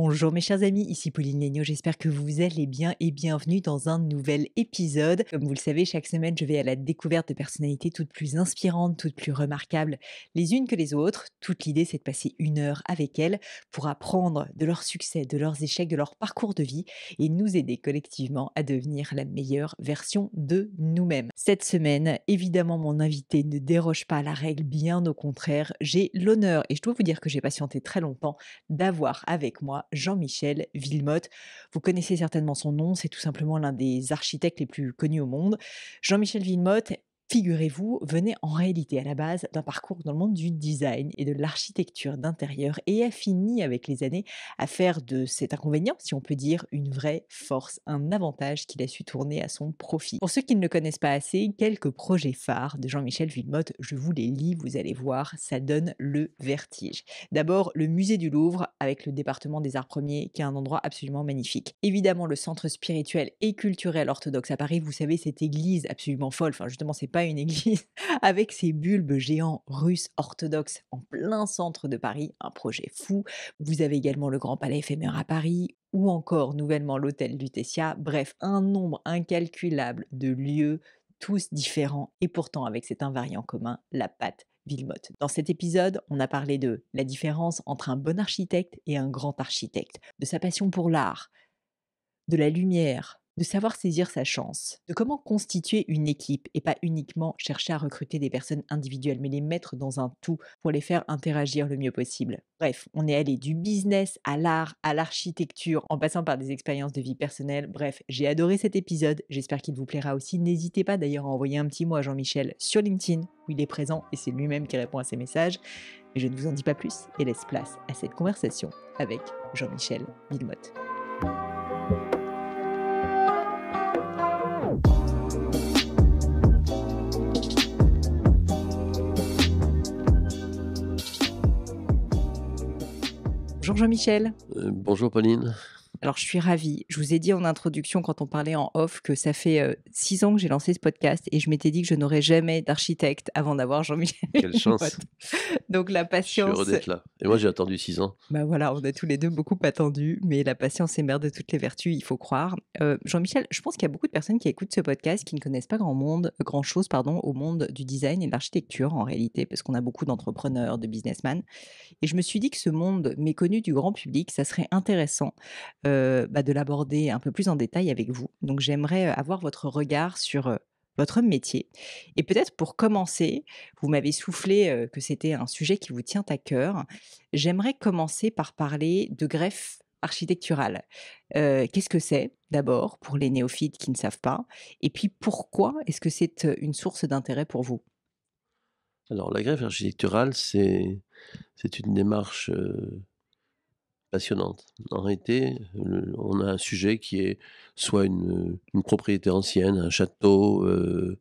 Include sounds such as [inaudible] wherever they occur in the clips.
Bonjour mes chers amis, ici Pauline Léniaud, j'espère que vous allez bien et bienvenue dans un nouvel épisode. Comme vous le savez, chaque semaine je vais à la découverte de personnalités toutes plus inspirantes, toutes plus remarquables les unes que les autres. Toute l'idée c'est de passer une heure avec elles pour apprendre de leurs succès, de leurs échecs, de leur parcours de vie et nous aider collectivement à devenir la meilleure version de nous-mêmes. Cette semaine, évidemment mon invité ne déroge pas la règle, bien au contraire, j'ai l'honneur et je dois vous dire que j'ai patienté très longtemps d'avoir avec moi Jean-Michel Villemotte. Vous connaissez certainement son nom, c'est tout simplement l'un des architectes les plus connus au monde. Jean-Michel Villemotte figurez-vous, venait en réalité à la base d'un parcours dans le monde du design et de l'architecture d'intérieur et a fini avec les années à faire de cet inconvénient, si on peut dire, une vraie force, un avantage qu'il a su tourner à son profit. Pour ceux qui ne le connaissent pas assez, quelques projets phares de Jean-Michel Villemotte, je vous les lis, vous allez voir, ça donne le vertige. D'abord, le musée du Louvre avec le département des arts premiers qui est un endroit absolument magnifique. Évidemment, le centre spirituel et culturel orthodoxe à Paris, vous savez, cette église absolument folle, enfin justement, c'est pas une église, [laughs] avec ses bulbes géants russes orthodoxes en plein centre de Paris, un projet fou. Vous avez également le Grand Palais éphémère à Paris, ou encore nouvellement l'hôtel Lutetia. Bref, un nombre incalculable de lieux, tous différents, et pourtant avec cet invariant commun, la pâte Villemotte. Dans cet épisode, on a parlé de la différence entre un bon architecte et un grand architecte, de sa passion pour l'art, de la lumière, de savoir saisir sa chance, de comment constituer une équipe et pas uniquement chercher à recruter des personnes individuelles, mais les mettre dans un tout pour les faire interagir le mieux possible. Bref, on est allé du business à l'art, à l'architecture, en passant par des expériences de vie personnelle. Bref, j'ai adoré cet épisode, j'espère qu'il vous plaira aussi. N'hésitez pas d'ailleurs à envoyer un petit mot à Jean-Michel sur LinkedIn, où il est présent et c'est lui-même qui répond à ses messages. Mais je ne vous en dis pas plus et laisse place à cette conversation avec Jean-Michel Villemotte. Bonjour Jean-Michel. Euh, bonjour Pauline. Alors, je suis ravie. Je vous ai dit en introduction, quand on parlait en off, que ça fait six ans que j'ai lancé ce podcast et je m'étais dit que je n'aurais jamais d'architecte avant d'avoir Jean-Michel. [laughs] Quelle chance. Donc, la patience. Je suis heureux d'être là. Et moi, j'ai attendu six ans. Bah voilà, on a tous les deux beaucoup attendu, mais la patience est mère de toutes les vertus, il faut croire. Jean-Michel, je pense qu'il y a beaucoup de personnes qui écoutent ce podcast qui ne connaissent pas grand monde, euh, grand chose, pardon, au monde du design et de l'architecture en réalité, parce qu'on a beaucoup d'entrepreneurs, de businessmen. Et je me suis dit que ce monde méconnu du grand public, ça serait intéressant. Euh, bah, de l'aborder un peu plus en détail avec vous. Donc j'aimerais avoir votre regard sur votre métier. Et peut-être pour commencer, vous m'avez soufflé que c'était un sujet qui vous tient à cœur. J'aimerais commencer par parler de greffe architecturale. Qu'est-ce que c'est d'abord pour les néophytes qui ne savent pas Et puis pourquoi est-ce que c'est une source d'intérêt pour vous Alors la greffe architecturale, c'est une démarche passionnante. En réalité, on a un sujet qui est soit une, propriété ancienne, un château, euh,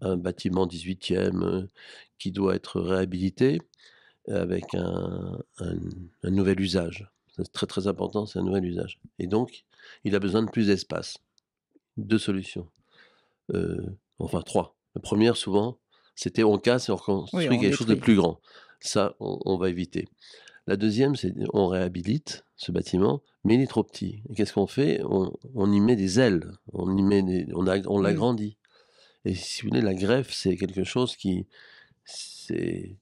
un bâtiment 18e euh, qui doit être réhabilité avec un, nouvel usage. C'est très très important, c'est un nouvel usage. Et donc, il a besoin de plus d'espace. Deux solutions. Euh, enfin, trois. La première, souvent, c'était on casse et on construit quelque chose de plus grand. Ça, on va éviter. La deuxième, c'est on réhabilite ce bâtiment, mais il est trop petit. Qu'est-ce qu'on fait on, y met des ailes, on y met on, mmh. l'agrandit. Et si vous voulez, la greffe, c'est quelque chose qui, c'est,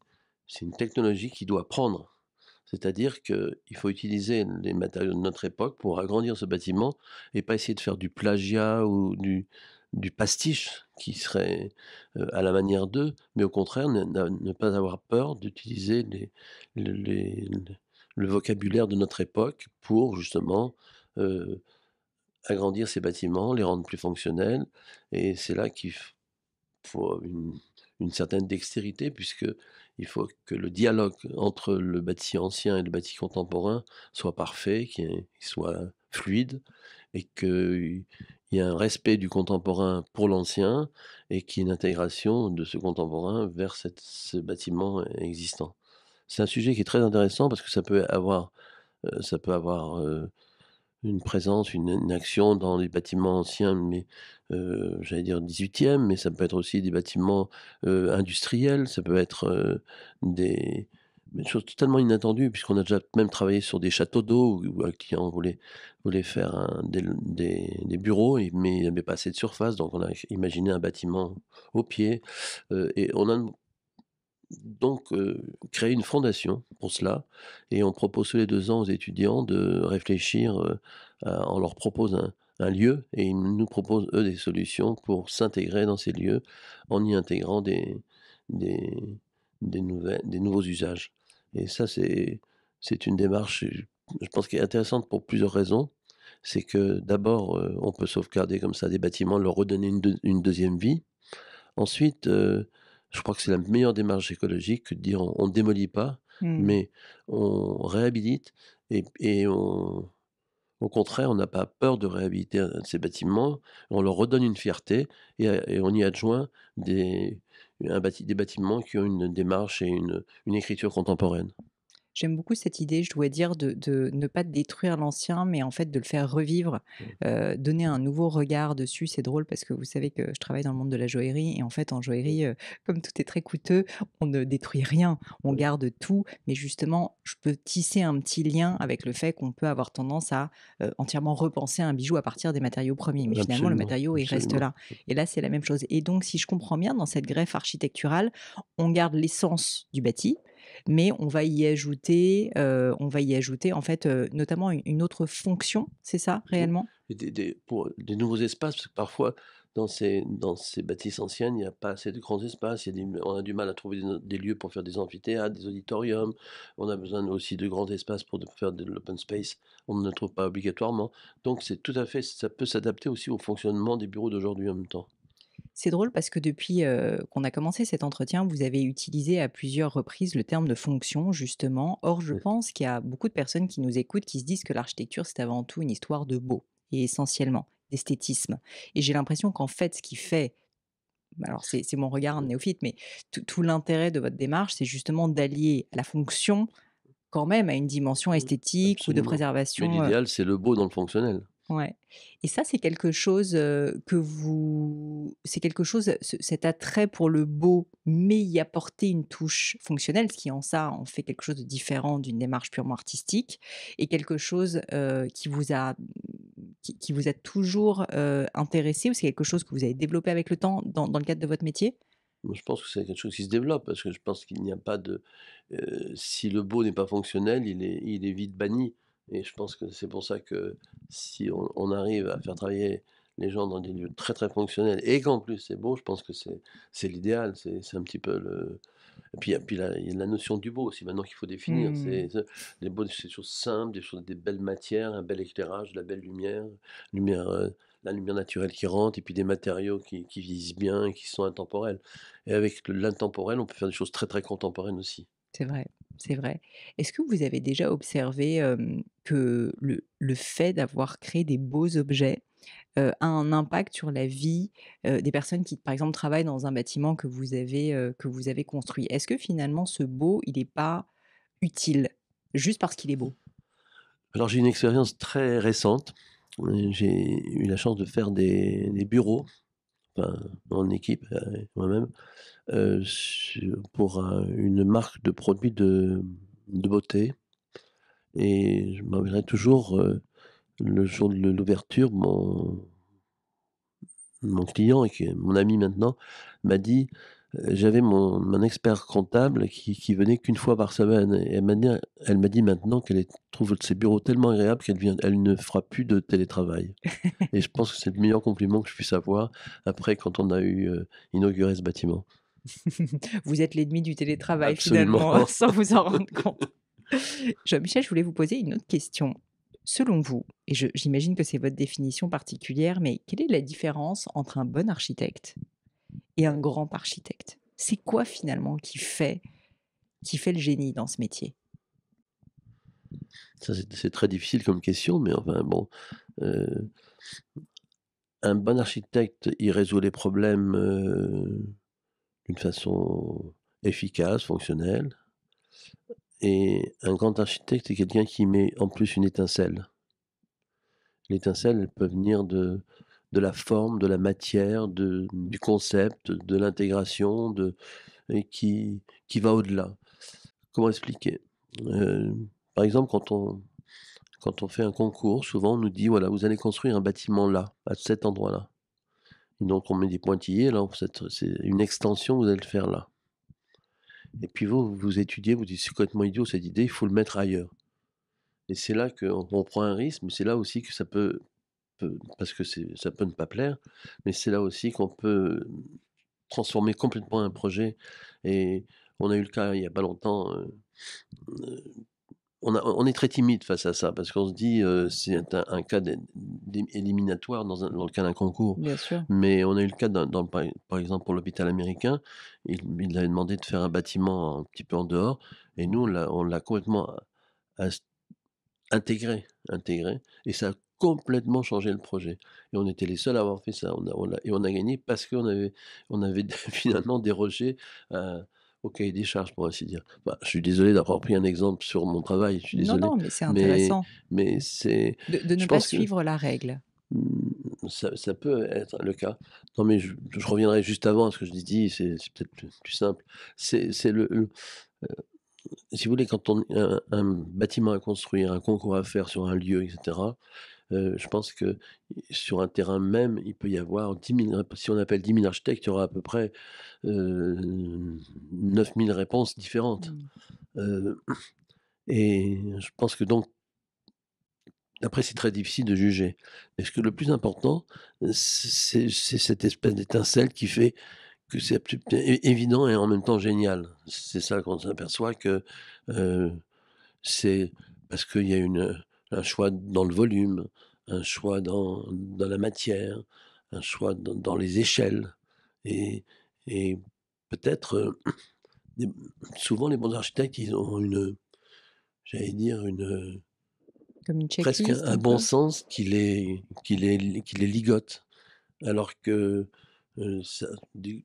c'est une technologie qui doit prendre. C'est-à-dire qu'il faut utiliser les matériaux de notre époque pour agrandir ce bâtiment et pas essayer de faire du plagiat ou du, du pastiche qui serait euh, à la manière d'eux, mais au contraire ne, pas avoir peur d'utiliser le vocabulaire de notre époque pour justement euh, agrandir ces bâtiments, les rendre plus fonctionnels, et c'est là qu'il faut une, certaine dextérité puisque il faut que le dialogue entre le bâti ancien et le bâti contemporain soit parfait, qu'il soit fluide et que il y a un respect du contemporain pour l'ancien et qui est une intégration de ce contemporain vers cette, ce bâtiment euh, existant. C'est un sujet qui est très intéressant parce que ça peut avoir, euh, ça peut avoir euh, une présence, une, action dans les bâtiments anciens, mais j'allais dire 18e, mais ça peut être aussi des bâtiments industriels, ça peut être des, une chose totalement inattendue, puisqu'on a déjà même travaillé sur des châteaux d'eau où, un client voulait, voulait faire des, des, bureaux, mais il n'y avait pas assez de surface, donc on a imaginé un bâtiment au pied. Euh, et on a donc euh, créé une fondation pour cela, et on propose tous les deux ans aux étudiants de réfléchir, euh, on leur propose un, un lieu et ils nous proposent eux des solutions pour s'intégrer dans ces lieux en y intégrant des, des, des, nouvelles, des nouveaux usages. Et ça, c'est une démarche, je pense, qui est intéressante pour plusieurs raisons. C'est que d'abord, euh, on peut sauvegarder comme ça des bâtiments, leur redonner une, deuxième vie. Ensuite, euh, je crois que c'est la meilleure démarche écologique de dire on ne démolit pas, mmh. mais on réhabilite et, et on, au contraire, on n'a pas peur de réhabiliter euh, ces bâtiments, on leur redonne une fierté et, et on y adjoint des, des bâtiments qui ont une démarche et une, une écriture contemporaine. J'aime beaucoup cette idée, je dois dire, de, ne pas détruire l'ancien, mais en fait de le faire revivre, mmh. euh, donner un nouveau regard dessus. C'est drôle parce que vous savez que je travaille dans le monde de la joaillerie et en fait en joaillerie, euh, comme tout est très coûteux, on ne détruit rien, on garde tout, mais justement, je peux tisser un petit lien avec le fait qu'on peut avoir tendance à euh, entièrement repenser un bijou à partir des matériaux premiers, mais finalement le matériau il reste là. Et là c'est la même chose. Et donc si je comprends bien, dans cette greffe architecturale, on garde l'essence du bâti, mais on va y ajouter, on va y ajouter en fait notamment une, autre fonction, c'est ça mmh réellement des, Pour des nouveaux espaces, parce que parfois dans ces, dans ces bâtisses anciennes, il n'y a pas assez de grands espaces, on a du mal à trouver des, lieux pour faire des amphithéâtres, des auditoriums, on a besoin aussi de grands espaces pour faire de l'open space, on ne le trouve pas obligatoirement, donc c'est tout à fait, ça peut s'adapter aussi au fonctionnement des bureaux d'aujourd'hui en même temps. C'est drôle parce que depuis qu'on a commencé cet entretien, vous avez utilisé à plusieurs reprises le terme de fonction, justement. Or, je pense qu'il y a beaucoup de personnes qui nous écoutent qui se disent que l'architecture, c'est avant tout une histoire de beau, et essentiellement d'esthétisme. Et j'ai l'impression qu'en fait, ce qui fait alors c'est mon regard néophyte, mais tout l'intérêt de votre démarche, c'est justement d'allier la fonction quand même à une dimension mmh, esthétique ou de préservation. L'idéal, c'est le beau dans le fonctionnel. Ouais. Et ça, c'est quelque chose que vous, c'est quelque chose, cet attrait pour le beau, mais y apporter une touche fonctionnelle, ce qui en ça en fait quelque chose de différent d'une démarche purement artistique, et quelque chose qui vous a, qui, vous a toujours intéressé, ou c'est quelque chose que vous avez développé avec le temps dans, dans le cadre de votre métier? Je pense que c'est quelque chose qui se développe, parce que je pense qu'il n'y a pas de... si le beau n'est pas fonctionnel, il est, il est vite banni. Et je pense que c'est pour ça que si on, arrive à faire travailler les gens dans des lieux très très fonctionnels et qu'en plus c'est beau, je pense que c'est l'idéal. C'est un petit peu le. Et puis, puis il y a la notion du beau aussi maintenant qu'il faut définir. Mmh. C'est des choses simples, des choses, des belles matières, un bel éclairage, de la belle lumière, lumière euh, la lumière naturelle qui rentre, et puis des matériaux qui, qui visent bien et qui sont intemporels. Et avec l'intemporel, on peut faire des choses très très contemporaines aussi. C'est vrai c'est vrai. Est-ce que vous avez déjà observé que le, fait d'avoir créé des beaux objets a un impact sur la vie des personnes qui, par exemple, travaillent dans un bâtiment que vous avez, que vous avez construit Est-ce que finalement ce beau, il n'est pas utile juste parce qu'il est beau Alors j'ai une expérience très récente. J'ai eu la chance de faire des, bureaux, en équipe, euh, moi-même, euh, pour euh, une marque de produits de, beauté. Et je m'enverrai toujours euh, le jour de l'ouverture, mon, mon client, et qui mon ami maintenant, m'a dit j'avais mon, mon, expert comptable qui, qui venait qu'une fois par semaine. Et elle m'a dit, maintenant qu'elle trouve ses bureaux tellement agréables qu'elle vient, elle ne fera plus de télétravail. [laughs] et je pense que c'est le meilleur compliment que je puisse avoir après quand on a eu inauguré ce bâtiment. [laughs] vous êtes l'ennemi du télétravail finalement, hein, [laughs] sans vous en rendre compte. Jean-Michel, je voulais vous poser une autre question. Selon vous, et j'imagine que c'est votre définition particulière, mais quelle est la différence entre un bon architecte et un grand architecte C'est quoi finalement qui fait, qui fait le génie dans ce métier c'est très difficile comme question, mais enfin bon. Euh, un bon architecte, il résout les problèmes. Euh, d'une façon efficace, fonctionnelle. Et un grand architecte est quelqu'un qui met en plus une étincelle. L'étincelle, elle peut venir de, de la forme, de la matière, de, du concept, de l'intégration, qui, qui va au-delà. Comment expliquer euh, Par exemple, quand on, quand on fait un concours, souvent on nous dit, voilà, vous allez construire un bâtiment là, à cet endroit-là donc on met des pointillés, là, c'est une extension, vous allez le faire là. Et puis vous, vous étudiez, vous dites c'est complètement idiot cette idée, il faut le mettre ailleurs. Et c'est là qu'on prend un risque, mais c'est là aussi que ça peut, parce que ça peut ne pas plaire, mais c'est là aussi qu'on peut transformer complètement un projet. Et on a eu le cas il n'y a pas longtemps, euh, euh, on, est très timide face à ça parce qu'on se dit euh, c'est un, cas éliminatoire dans, le cas d'un concours. Bien sûr. Mais on a eu le cas, dans, par exemple, pour l'hôpital américain, il, il avait demandé de faire un bâtiment un petit peu en dehors et nous, on l'a complètement intégré, intégré. Et ça a complètement changé le projet. Et on était les seuls à avoir fait ça. On et on a gagné parce qu'on avait, on avait [laughs] finalement dérogé au cahier des charges, pour ainsi dire. Bah, je suis désolé d'avoir pris un exemple sur mon travail. Je suis désolé. Non, non, mais c'est intéressant. de, ne pas suivre la règle. Mmh, ça, ça, peut être le cas. Non, mais je, reviendrai juste avant à ce que je dis, c'est peut-être plus, simple. C'est le. le euh, si vous voulez, quand on un, un bâtiment à construire, un concours à faire sur un lieu, etc., je pense que sur un terrain même, il peut y avoir 10 000, si on appelle 10 000 architectes, il y aura à peu près 9 000 réponses différentes. Mmh. et je pense que donc, après, c'est très difficile de juger. Parce ce que le plus important, c'est cette espèce d'étincelle qui fait que c'est évident et en même temps génial. C'est ça qu'on s'aperçoit que c'est parce qu'il y a une, un choix dans le volume, un choix dans, la matière, un choix dans, les échelles. Et, peut-être, euh, [clears throat] souvent les bons architectes, ils ont une, j'allais dire, une, presque un, bon sens qui les, les ligote. Alors que euh, des,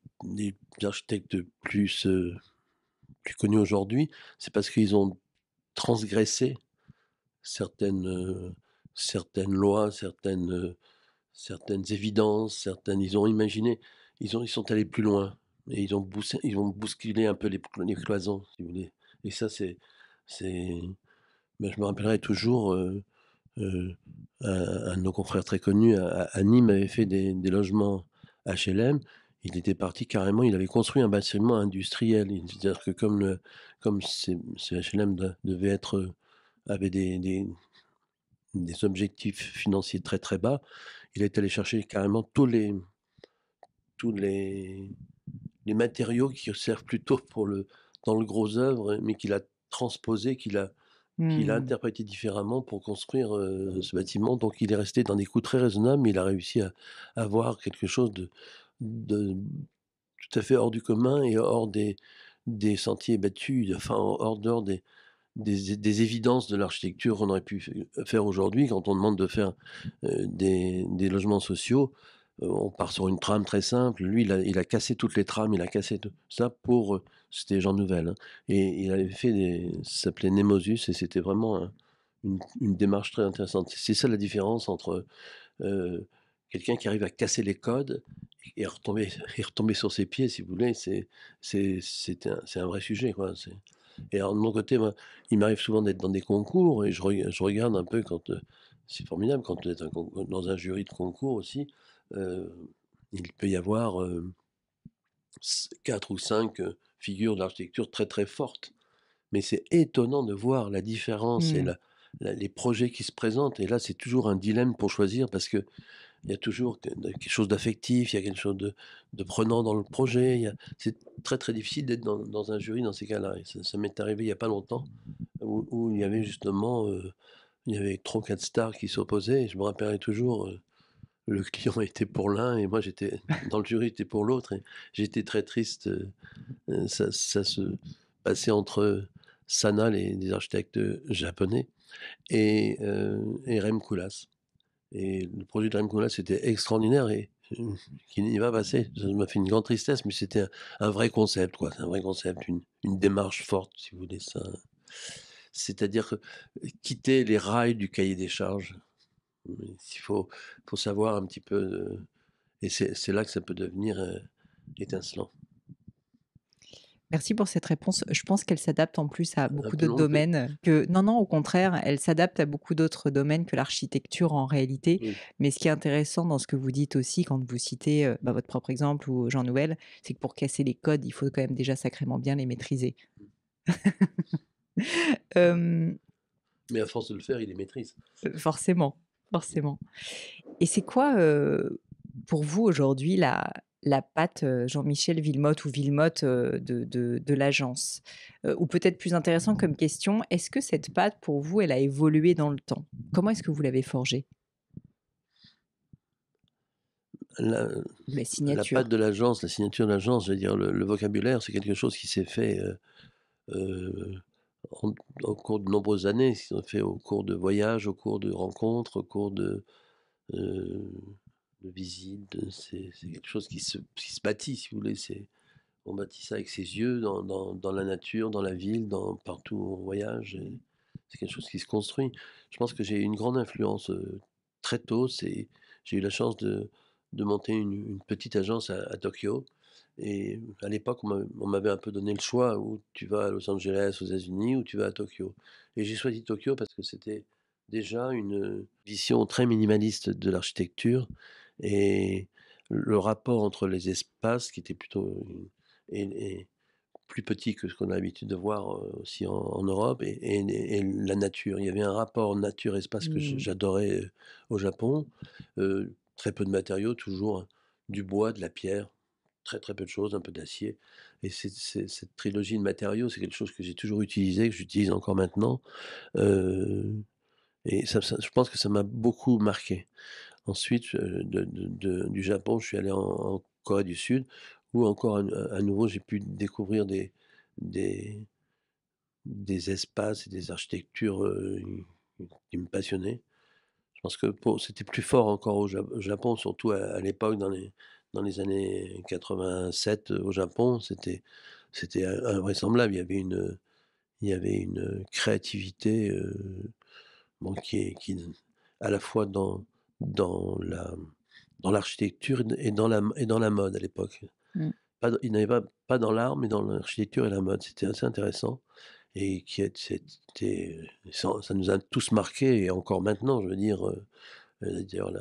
architectes plus, euh, plus connus aujourd'hui, c'est parce qu'ils ont transgressé certaines, euh, certaines lois, certaines, euh, certaines évidences, certaines. Ils ont imaginé, ils, ont, ils sont allés plus loin et ils ont, ils ont bousculé un peu les, les cloisons, si vous voulez. Et ça, c'est. c'est ben, je me rappellerai toujours, euh, un, de nos confrères très connus à, Nîmes avait fait des, des, logements HLM. Il était parti carrément, il avait construit un bâtiment industriel. C'est-à-dire que comme, le, comme ces, HLM de, devaient être avait des, des, objectifs financiers très très bas, il est allé chercher carrément tous les, tous les, les matériaux qui servent plutôt pour le, dans le gros œuvre, mais qu'il a transposé, qu'il a, qu'il a mmh. interprété différemment pour construire euh, ce bâtiment. Donc il est resté dans des coûts très raisonnables, mais il a réussi à, avoir quelque chose de, de tout à fait hors du commun et hors des, des sentiers battus, enfin hors dehors des, des, des évidences de l'architecture qu'on aurait pu euh, faire aujourd'hui quand on demande de faire euh, des, logements sociaux euh, on part sur une trame très simple. Lui, il a, il a, cassé toutes les trames, il a cassé tout ça pour. C'était Jean Nouvel. Hein. Et il avait fait des. Ça s'appelait Nemosus et c'était vraiment une, démarche très intéressante. C'est ça la différence entre quelqu'un qui arrive à casser les codes et retomber, [laughs] retomber sur ses pieds, si vous voulez. C'est un, un vrai sujet, quoi. Et de mon côté, il m'arrive souvent d'être dans des concours et je, regarde un peu quand. Euh, c'est formidable quand on est euh, dans un jury de concours aussi. Euh, il peut y avoir quatre ou cinq figures d'architecture très très fortes. Mais c'est étonnant de voir la différence et mmh. les projets qui se présentent. Et là, c'est toujours un dilemme pour choisir parce que il y a toujours quelque chose d'affectif, il y a quelque chose de, prenant dans le projet. C'est très très difficile d'être dans, un jury dans ces cas-là. Ça, ça m'est arrivé il n'y a pas longtemps où, il y avait justement euh, il y avait trois quatre stars qui s'opposaient. Je me rappellerai toujours. Euh, le [laughs] client était pour l'un et moi j'étais dans le jury j'étais pour l'autre et j'étais très triste euh, ça, se passait entre Sana les, architectes japonais et, et Rem Koolhaas et le projet de Dream c'était extraordinaire et [laughs] qui n'y va passer. Ça m'a fait une grande tristesse, mais c'était un, vrai concept, quoi. un vrai concept, une, démarche forte, si vous voulez. ça. C'est-à-dire quitter les rails du cahier des charges. Il faut, pour savoir un petit peu. et c'est là que ça peut devenir euh, étincelant. Merci pour cette réponse. Je pense qu'elle s'adapte en plus à beaucoup d'autres domaines. Que non, non, au contraire, elle s'adapte à beaucoup d'autres domaines que l'architecture en réalité. Mais ce qui est intéressant dans ce que vous dites aussi, quand vous citez euh, bah, votre propre exemple ou jean Nouvel, c'est que pour casser les codes, il faut quand même déjà sacrément bien les maîtriser. Mm. [laughs] Mais à force de le faire, il les maîtrise. Euh, forcément, forcément. Et c'est quoi euh, pour vous aujourd'hui la la patte Jean-Michel Villemotte ou Villemotte de, l'agence Ou peut-être plus intéressant comme question, est-ce que cette pâte pour vous, elle a évolué dans le temps Comment est-ce que vous l'avez forgée la, la, signature. de l'agence, la signature de l'agence, je dire, le, vocabulaire, c'est quelque chose qui s'est fait au cours de nombreuses années, s'est fait au cours de voyages, au cours de rencontres, au cours de, de visite, c'est quelque chose qui se, qui se bâtit, si vous voulez. C'est on bâtit ça avec ses yeux dans, dans, la nature, dans la ville, dans partout où on voyage. C'est quelque chose qui se construit. Je pense que j'ai eu une grande influence euh, très tôt. C'est j'ai eu la chance de, de monter une, petite agence à, à Tokyo. Et à l'époque, on m'avait un peu donné le choix où tu vas à Los Angeles, aux États-Unis, ou tu vas à Tokyo. Et j'ai choisi Tokyo parce que c'était déjà une vision très minimaliste de l'architecture et le rapport entre les espaces, qui était plutôt plus petit que ce qu'on a l'habitude de voir aussi en, Europe, et, la nature. Il y avait un rapport nature-espace que mmh. j'adorais au Japon. très peu de matériaux, toujours du bois, de la pierre, très très peu de choses, un peu d'acier. Et cette trilogie de matériaux, c'est quelque chose que j'ai toujours utilisé, que j'utilise encore maintenant. et je pense que ça m'a beaucoup marqué. Ensuite, euh, du Japon, je suis allé en, Corée du Sud, où encore à, nouveau, j'ai pu découvrir des, des, des espaces et des architectures euh, qui me passionnaient. Je pense que c'était plus fort encore au, Japon, surtout à, l'époque, dans les, dans les années 87 euh, au Japon. C'était c'était invraisemblable. Il y avait une, il y avait une créativité qui, à la fois dans, dans la dans l'architecture et dans la et dans la mode à l'époque. Mmh. il n'avait pas pas dans l'art mais dans l'architecture et la mode. C'était assez intéressant et qui c'était ça, nous a tous marqués et encore maintenant je veux dire euh, euh, d'ailleurs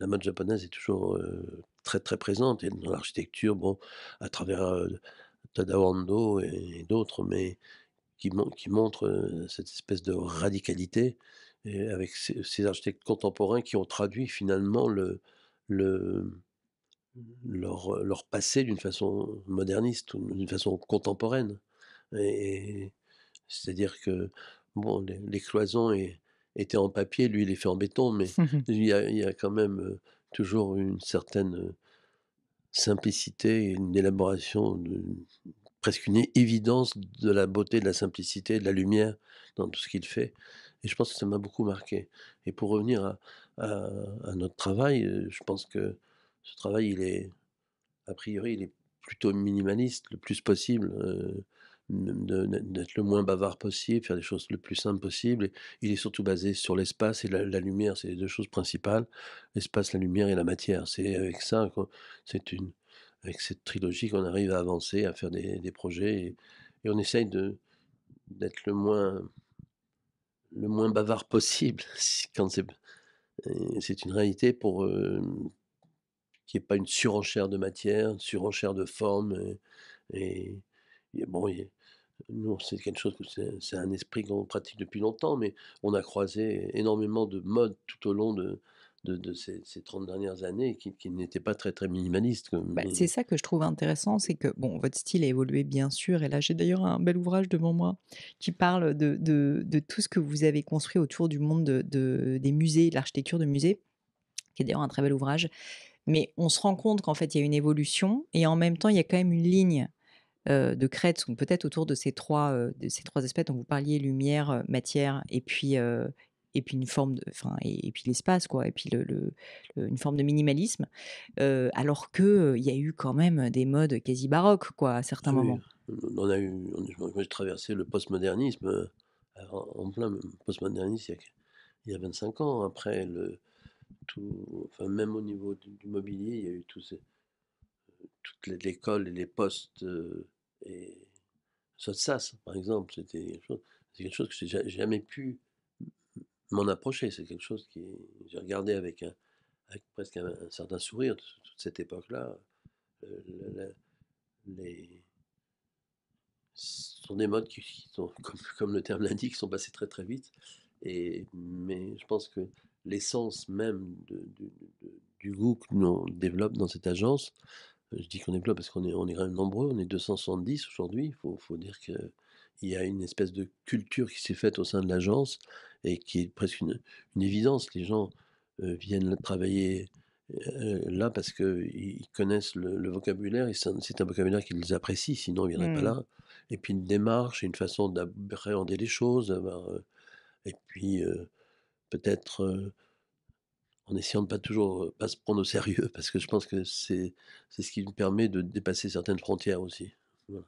la, mode japonaise est toujours euh, très très présente et dans l'architecture bon à travers Tadawando et, d'autres mais qui, qui montrent cette espèce de radicalité avec ces, architectes contemporains qui ont traduit finalement leur, leur, passé d'une façon moderniste ou d'une façon contemporaine. c'est-à-dire que bon, les, cloisons étaient en papier, lui il est fait en béton, mais [laughs] il, y a, quand même euh, toujours une certaine simplicité, une élaboration, presque une évidence de la beauté, de la simplicité, de la lumière dans tout ce qu'il fait. Et je pense que ça m'a beaucoup marqué. Et pour revenir à, notre travail, euh, je pense que ce travail, il est, a priori, il est plutôt minimaliste, le plus possible, euh, d'être le moins bavard possible, faire des choses le plus simples possible. il est surtout basé sur l'espace et la, lumière, c'est les deux choses principales, l'espace, la lumière et la matière. C'est avec ça, c'est une, avec cette trilogie qu'on arrive à avancer, à faire des, projets, et, et on essaye d'être le moins le moins bavard possible, [laughs] quand euh, c'est une réalité pour euh, qui qu'il n'y ait pas une surenchère de matière, une surenchère de forme. Euh, et, bon, nous, c'est quelque chose c'est un esprit qu'on pratique depuis longtemps, mais on a croisé énormément de modes tout au long de, de, ces, 30 dernières années qui, qui n'étaient pas très, très minimalistes. Bah, c'est ça que je trouve intéressant, c'est que bon, votre style a évolué bien sûr, et là j'ai d'ailleurs un bel ouvrage devant moi qui parle de, de, tout ce que vous avez construit autour du monde des musées, de l'architecture de musées, qui est d'ailleurs un très bel ouvrage. Mais on se rend compte qu'en fait, il y a une évolution, et en même temps, il y a quand même une ligne euh, de crête peut-être autour de ces trois, euh, de ces trois aspects dont vous parliez, lumière, euh, matière et puis, et puis une forme de, enfin, et, puis l'espace, quoi, et puis le, une forme de minimalisme, alors que il y a eu quand même des modes quasi baroques, quoi, à certains ah moments. On a eu, moi j'ai traversé le postmodernisme euh, en plein postmodernisme il, il y a 25 ans. Après, le, tout, enfin, même au niveau du, mobilier, il y a eu toutes les écoles l'école et les postes euh, et Sotsas, par exemple, c'était quelque chose, quelque chose que j'ai jamais pu m'en approcher. C'est quelque chose qui. J'ai regardé avec, un, presque un, certain sourire toute cette époque-là. Euh, les... Ce sont des modes qui, sont, [laughs] comme, le terme l'indique, sont passés très très vite. Et, mais je pense que l'essence même du goût que nous développe dans cette agence, euh, je dis qu'on développe parce qu'on est, on est quand même nombreux, on est 270 aujourd'hui, il faut, faut, dire qu'il y a une espèce de culture qui s'est faite au sein de l'agence et qui est presque une, évidence. Les gens euh, viennent travailler euh, euh, là parce qu'ils connaissent le, vocabulaire et c'est un, vocabulaire qu'ils apprécient, sinon ils ne viendraient pas mmh. là. Et puis une démarche, une façon d'appréhender les choses, et puis peut-être en essayant de ne pas toujours pas se prendre au sérieux, [laughs] parce que je pense que c'est ce qui nous permet de dépasser certaines frontières aussi. Voilà.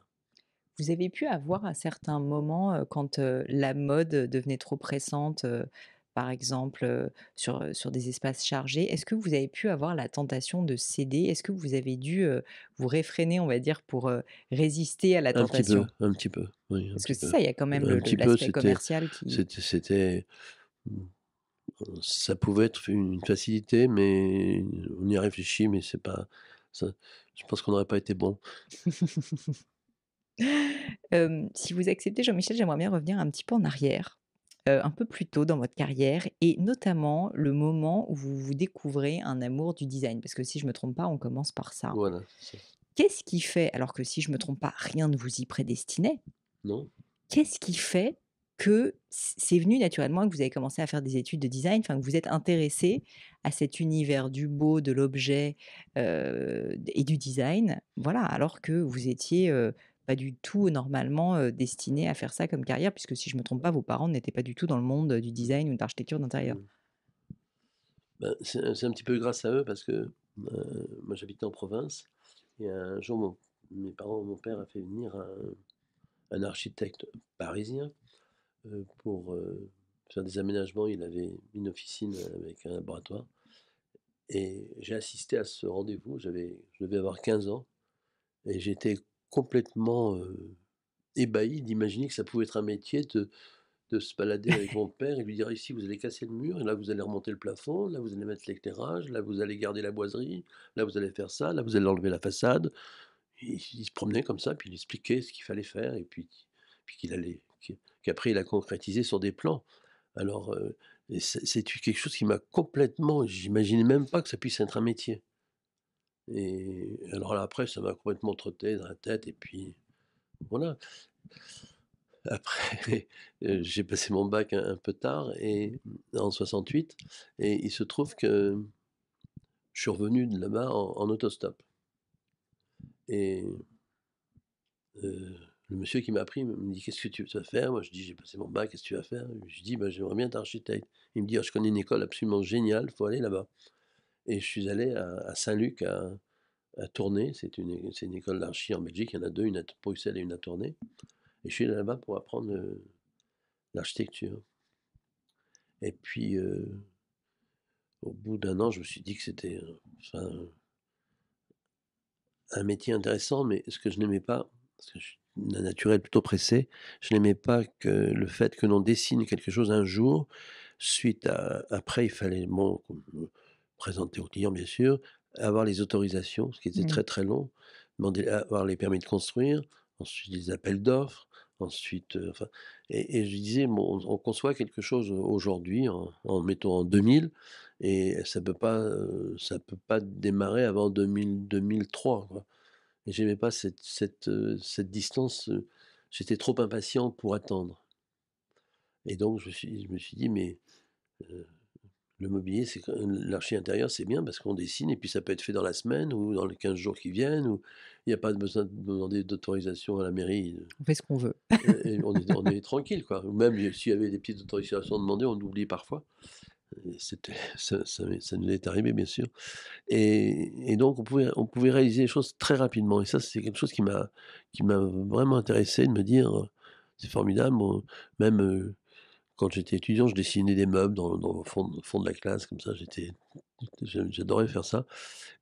Vous avez pu avoir à certains moments, quand la mode devenait trop pressante, par exemple sur, sur des espaces chargés, est-ce que vous avez pu avoir la tentation de céder Est-ce que vous avez dû vous réfréner, on va dire, pour résister à la un tentation petit peu, Un petit peu, oui. Parce que ça, il y a quand même l'aspect commercial qui... C'était... Mmh, euh, ça pouvait être une facilité, mais on y réfléchit. mais c'est pas... je pense qu'on n'aurait pas été bon. [laughs] si vous acceptez, Jean-Michel, j'aimerais bien revenir un petit peu en arrière, un peu plus tôt dans votre carrière, et notamment le moment où vous, vous découvrez un amour du design. Parce que si je ne me trompe pas, on commence par ça. Voilà. Qu'est-ce qui fait, alors que si je ne me trompe pas, rien ne vous y prédestinait Non. Qu'est-ce qui fait que c'est venu naturellement que vous avez commencé à faire des études de design, enfin que vous êtes intéressé à cet univers du beau, de l'objet et du design, voilà, alors que vous étiez pas du tout normalement destiné à faire ça comme carrière, puisque si je me trompe pas, vos parents n'étaient pas du tout dans le monde du design ou d'architecture d'intérieur. Mmh. Ben, c'est un petit peu grâce à eux parce que moi j'habitais en province et un jour mon, mes parents, mon père a fait venir un, architecte parisien pour faire des aménagements. Il avait une officine avec un laboratoire et j'ai assisté à ce rendez-vous. J'avais, je devais avoir 15 ans et j'étais complètement ébahi d'imaginer que ça pouvait être un métier de, se balader avec [laughs] mon père et lui dire ici vous allez casser le mur, et là vous allez remonter le plafond, là vous allez mettre l'éclairage, là vous allez garder la boiserie, là vous allez faire ça, là vous allez enlever la façade. il se promenait comme ça, puis il expliquait ce qu'il fallait faire, et puis, puis qu'il allait, qu'après il a concrétisé sur des plans. Alors c'est quelque chose qui m'a complètement, j'imaginais même pas que ça puisse être un métier. Et alors là, après, ça m'a complètement trotté dans la tête. Et puis, voilà. Après, [laughs] euh, j'ai passé mon bac un, peu tard, et en 68. Et il se trouve que je suis revenu de là-bas en, autostop. Et euh, le monsieur qui m'a pris me dit Qu'est-ce que tu vas faire Moi, je dis J'ai passé mon bac, qu'est-ce que tu vas faire Je dis bah, J'aimerais bien être architecte. Il me dit oh, Je connais une école absolument géniale, il faut aller là-bas. Et je suis allé à, Saint-Luc, à, à C'est une, une, école d'archi en Belgique. Il y en a deux, une à Bruxelles et une à Tournai. Et je suis allé là-bas pour apprendre l'architecture. Et puis, euh, au bout d'un an, je me suis dit que c'était un métier intéressant, mais ce que je n'aimais pas, parce que je suis naturel plutôt pressé, je n'aimais pas que le fait que l'on dessine quelque chose un jour, suite à. Après, il fallait. Bon, présenter aux clients bien sûr, avoir les autorisations, ce qui était mmh. très très long, ah, avoir les permis de construire, ensuite les appels d'offres, ensuite, enfin, et, je disais, on, conçoit quelque chose aujourd'hui, en, en, en 2000, et ça peut pas, ça peut pas démarrer avant 2000, 2003. Et j'aimais pas cette, cette, cette distance, j'étais trop impatient pour attendre. Et donc je, suis, je me suis dit, mais le mobilier, c'est l'archi intérieur, c'est bien parce qu'on dessine et puis ça peut être fait dans la semaine ou dans les 15 jours qui viennent. Ou il n'y a pas besoin de demander d'autorisation à la mairie. On fait ce qu'on veut. on est, tranquille, quoi. Même s'il y avait des petites autorisations demandées, on oublie parfois. Ça, ça, nous est arrivé, bien sûr. Et, donc, on pouvait, on pouvait réaliser les choses très rapidement. Et ça, c'est quelque chose qui m'a vraiment intéressé, de me dire, c'est formidable. Même euh, quand j'étais étudiant, je dessinais des meubles dans, le fond, de la classe, comme ça, j'adorais faire ça.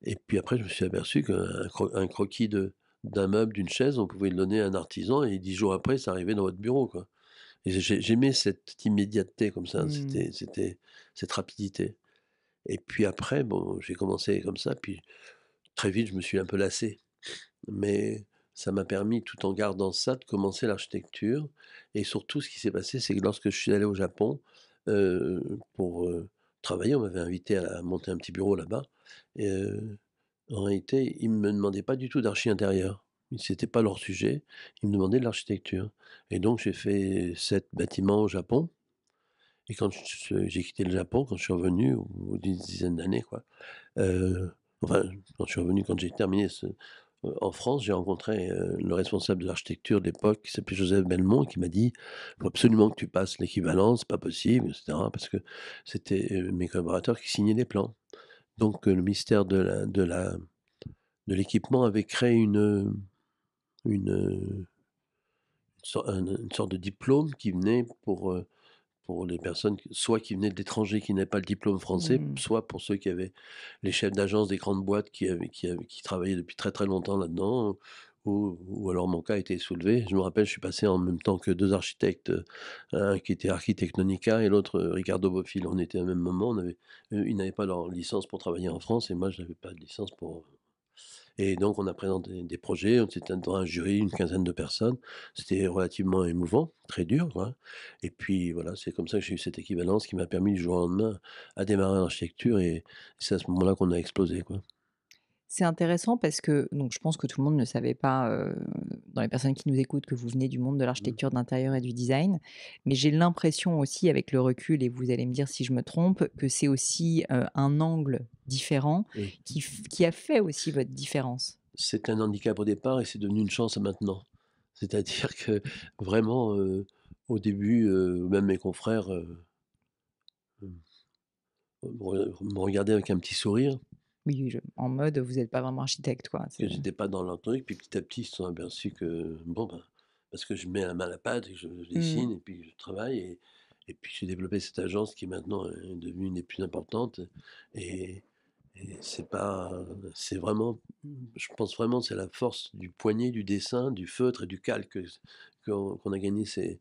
Et puis après, je me suis aperçu qu'un croquis d'un meuble, d'une chaise, on pouvait le donner à un artisan et dix jours après, ça arrivait dans votre bureau. Quoi. j'aimais cette immédiateté comme ça, mmh. c'était, cette rapidité. Et puis après, bon, j'ai commencé comme ça, puis très vite, je me suis un peu lassé. Mais ça m'a permis, tout en gardant ça, de commencer l'architecture. Et surtout, ce qui s'est passé, c'est que lorsque je suis allé au Japon euh, pour euh, travailler, on m'avait invité à, monter un petit bureau là-bas. Et, euh, en réalité, ils ne me demandaient pas du tout d'archi intérieur. Ce n'était pas leur sujet. Ils me demandaient de l'architecture. Et donc, j'ai fait sept bâtiments au Japon. Et quand j'ai quitté le Japon, quand je suis revenu, au bout d'une dizaine d'années, quoi, enfin, quand je suis revenu, quand j'ai terminé ce, euh, en France, j'ai rencontré euh, le responsable de l'architecture d'époque, qui s'appelait Joseph Belmont, qui m'a dit il faut absolument que tu passes l'équivalence, pas possible, etc. Parce que c'était euh, mes collaborateurs qui signaient les plans. Donc le ministère de de de l'équipement avait créé une, une, une, sorte de diplôme qui venait pour pour les personnes, soit qui venaient de l'étranger, qui n'avaient pas le diplôme français, mmh. soit pour ceux qui avaient les chefs d'agence des grandes boîtes qui, qui, qui travaillaient depuis très très longtemps là-dedans, ou, ou, alors mon cas a été soulevé. Je me rappelle, je suis passé en même temps que deux architectes, un qui était Architectonica et l'autre euh, Ricardo Bofil. On était au même moment, on avait, ils n'avaient pas leur licence pour travailler en France et moi, je n'avais pas de licence pour et donc, on a présenté des projets, on s'est devant un jury, une quinzaine de personnes. C'était relativement émouvant, très dur. Hein. Et puis, voilà, c'est comme ça que j'ai eu cette équivalence qui m'a permis du jour au lendemain à démarrer l'architecture Et c'est à ce moment-là qu'on a explosé. Quoi. C'est intéressant parce que donc je pense que tout le monde ne savait pas dans les personnes qui nous écoutent que vous venez du monde de mmh. l'architecture d'intérieur et du design, mais j'ai l'impression aussi avec le recul et vous allez me dire si je me trompe que c'est aussi un angle différent qui, a fait aussi votre différence. C'est un handicap au départ et c'est devenu une chance maintenant. C'est-à-dire que vraiment au début même mes confrères mmh, me regardaient avec un petit sourire oui, en mode, vous n'êtes pas vraiment architecte, quoi. je j'étais pas dans l'entendu puis petit à petit, ils se sont aperçus que, bon, ben, parce que je mets la main à la pâte, je, dessine, mmh. et puis je travaille, et, puis j'ai développé cette agence qui maintenant est devenue une des plus importantes, et, c'est pas, c'est vraiment, je pense vraiment, c'est la force du poignet, du dessin, du feutre et du calque qu'on a gagné ces,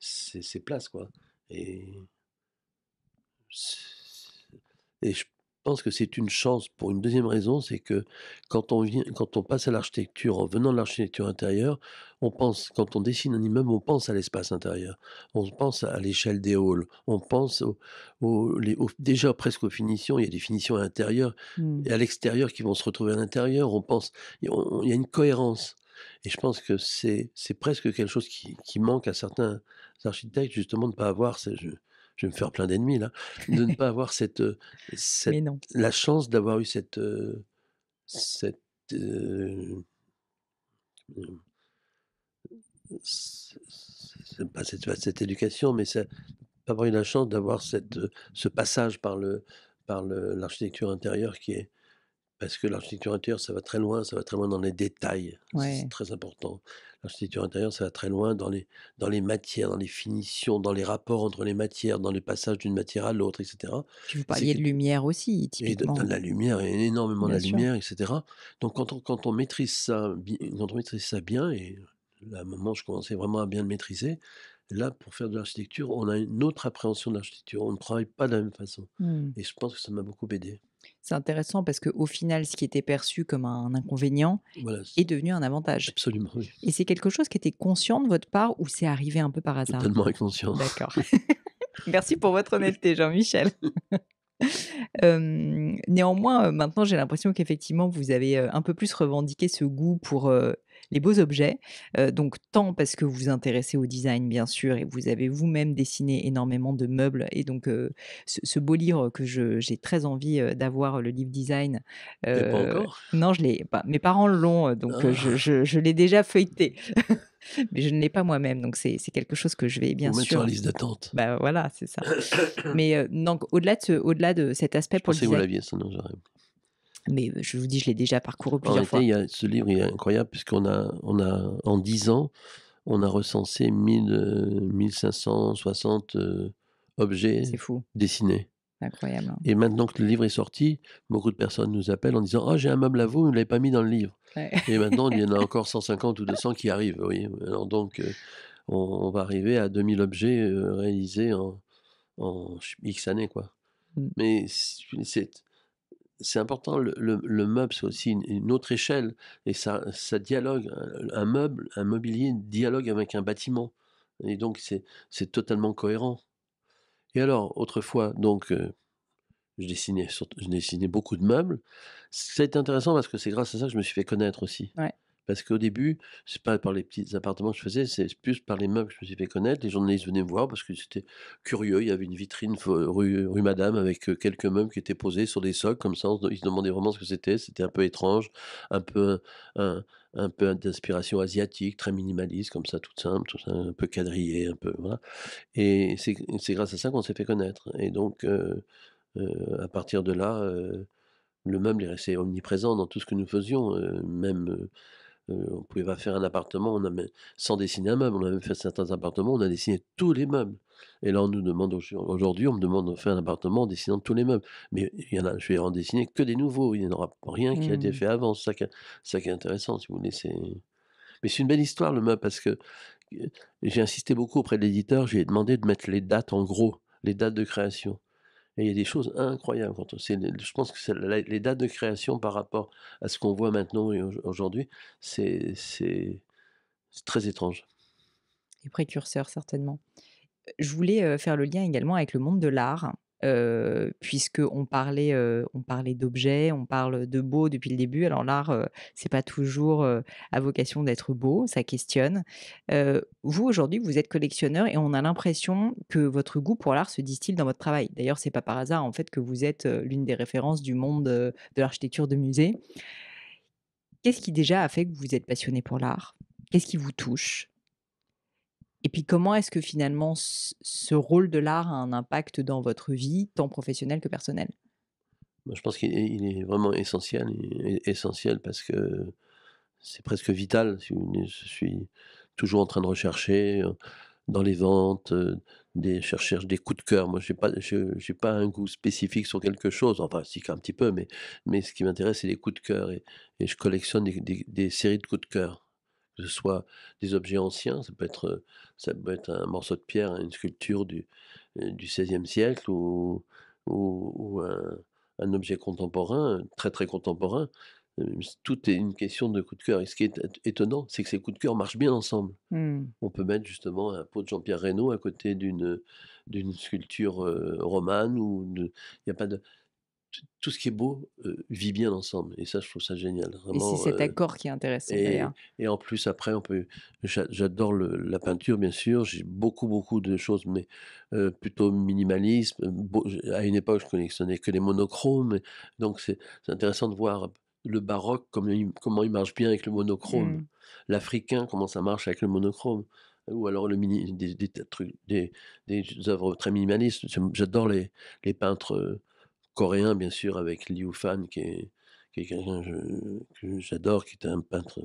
ces, places, quoi. Et et pense que c'est une chance pour une deuxième raison, c'est que quand on, vient, quand on passe à l'architecture, en venant de l'architecture intérieure, on pense, quand on dessine un immeuble, on pense à l'espace intérieur, on pense à l'échelle des halls, on pense aux déjà presque aux finitions, il y a des finitions à l'intérieur mmh. et à l'extérieur qui vont se retrouver à l'intérieur, on pense, il y a une cohérence. Et je pense que c'est presque quelque chose qui, qui manque à certains architectes, justement, de ne pas avoir ce, je vais me faire plein d'ennemis là, de ne pas [laughs] avoir cette, la chance d'avoir eu cette, cette pas cette, éducation, mais ça, pas avoir eu la chance d'avoir cette, ce passage par le par l'architecture intérieure qui est parce que l'architecture intérieure, ça va très loin, ça va très loin dans les détails. C'est très important. L'architecture intérieure, ça va très loin dans les, dans les matières, dans les finitions, dans les rapports entre les matières, dans les passages d'une matière à l'autre, etc. Tu vous parliez de lumière aussi, typiquement. Et de, la lumière, et énormément de la lumière, etc. Donc quand on, quand on, maîtrise ça, quand on maîtrise ça bien, et à un moment, je commençais vraiment à bien le maîtriser, là, pour faire de l'architecture, on a une autre appréhension de l'architecture. On ne travaille pas de la même façon. Mmh. Et je pense que ça m'a beaucoup aidé. C'est intéressant parce qu'au final, ce qui était perçu comme un inconvénient est... devenu un avantage. Absolument, Et c'est quelque chose qui était conscient de votre part ou c'est arrivé un peu par hasard Totalement inconscient. D'accord. [laughs] [laughs] Merci pour votre honnêteté, Jean-Michel. [laughs] néanmoins, euh, maintenant, j'ai l'impression qu'effectivement, vous avez euh, un peu plus revendiqué ce goût pour euh, les beaux objets. donc, tant parce que vous vous intéressez au design, bien sûr, et vous avez vous-même dessiné énormément de meubles. Et donc, ce, beau livre que j'ai très envie d'avoir, le livre design. Non, je l'ai pas. Mes parents l'ont, donc ah. je, l'ai déjà feuilleté. [laughs] mais je ne l'ai pas moi-même, donc c'est quelque chose que je vais bien sûr. sur la liste d'attente. Bah voilà, c'est ça. [coughs] mais donc au-delà de, cet aspect pour le design. vous l'aviez, mais je vous dis, je l'ai déjà parcouru plusieurs fois. il ce livre est incroyable puisqu'on a, on a, en 10 ans, on a recensé 1000, 1560 objets dessinés. Incroyable. Hein. Et maintenant que le livre est sorti, beaucoup de personnes nous appellent en disant Ah, oh, j'ai un meuble à vous, vous ne l'avez pas mis dans le livre. Et maintenant, il y en a [laughs] encore 150 ou 200 qui arrivent. Oui. Alors, donc, on, va arriver à 2000 objets réalisés en, X années. quoi. Mmh. Mais c'est c'est important, le, meuble, c'est aussi une, autre échelle, et ça, ça dialogue, un, meuble, un mobilier dialogue avec un bâtiment, et donc c'est totalement cohérent. Et alors, autrefois, donc, euh, je, dessinais, je dessinais beaucoup de meubles, c'est intéressant parce que c'est grâce à ça que je me suis fait connaître aussi. Ouais. Parce qu'au début, c'est pas par les petits appartements que je faisais, c'est plus par les meubles que je me suis fait connaître. Les journalistes venaient me voir parce que c'était curieux. Il y avait une vitrine rue, Madame avec euh, quelques meubles qui étaient posés sur des socles. comme ça. Ils se demandaient vraiment ce que c'était. C'était un peu étrange, un peu, un, peu d'inspiration asiatique, très minimaliste, comme ça, tout simple, tout un peu quadrillé, un peu. Voilà. Et c'est grâce à ça qu'on s'est fait connaître. Et donc, euh, euh, à partir de là, le meuble est resté omniprésent dans tout ce que nous faisions, même euh, on pouvait pas faire un appartement on a sans dessiner un meuble. On a même fait certains appartements, on a dessiné tous les meubles. Et là, on nous demande aujourd'hui, on me demande de faire un appartement en dessinant tous les meubles. Mais il y en a, je vais en dessiner que des nouveaux. Il n'y en aura rien qui a été mmh. fait avant. C'est ça, ça, qui est intéressant, si vous voulez. Mais c'est une belle histoire, le meuble, parce que euh, j'ai insisté beaucoup auprès de l'éditeur. J'ai demandé de mettre les dates en gros, les dates de création. Et il y a des choses incroyables. Quand on, je pense que les dates de création par rapport à ce qu'on voit maintenant et aujourd'hui, c'est très étrange. Les précurseurs, certainement. Je voulais euh, faire le lien également avec le monde de l'art. Puisque puisqu'on parlait, on parlait d'objets, on parle de beau depuis le début. Alors l'art, c'est pas toujours à vocation d'être beau, ça questionne. vous aujourd'hui, vous êtes collectionneur et on a l'impression que votre goût pour l'art se distille dans votre travail. D'ailleurs, c'est pas par hasard en fait que vous êtes l'une des références du monde de l'architecture de musée. Qu'est-ce qui déjà a fait que vous êtes passionné pour l'art Qu'est-ce qui vous touche et puis comment est-ce que finalement ce rôle de l'art a un impact dans votre vie, tant professionnelle que personnelle bah, Je pense qu'il est vraiment essentiel, essentiel parce que c'est presque vital. Je suis toujours en train de rechercher dans les ventes, des, recherches, des coups de cœur. Moi, je n'ai pas, j'ai pas un goût spécifique sur quelque chose. Enfin, si, un petit peu, mais, mais ce qui m'intéresse, c'est les coups de cœur. Et, je collectionne des, des, des, séries de coups de cœur que ce soit des objets anciens, ça peut être, ça peut être un morceau de pierre, une sculpture du, euh, du XVIe siècle ou, un, objet contemporain, très très contemporain. Tout est une question de coup de cœur. Et ce qui est étonnant, c'est que ces coups de cœur marchent bien ensemble. Mmh. On peut mettre justement un pot de Jean-Pierre Reynaud à côté d'une sculpture euh, romane. Ou n'y a pas de tout ce qui est beau euh, vit bien ensemble. Et ça, je trouve ça génial. Vraiment, et c'est cet euh, accord qui est intéressant. Et, et, en plus, après, on peut. J'adore la peinture, bien sûr. J'ai beaucoup, beaucoup de choses, mais euh, plutôt minimalisme. à une époque, je connaissais que les monochromes. Donc, c'est intéressant de voir le baroque, comme comment il marche bien avec le monochrome. Mmh. L'africain, comment ça marche avec le monochrome ou alors le mini, des, des, des, des, œuvres très minimalistes. J'adore les, les, peintres coréen, bien sûr, avec Liu Fan, qui est, quelqu'un que j'adore, qui est un peintre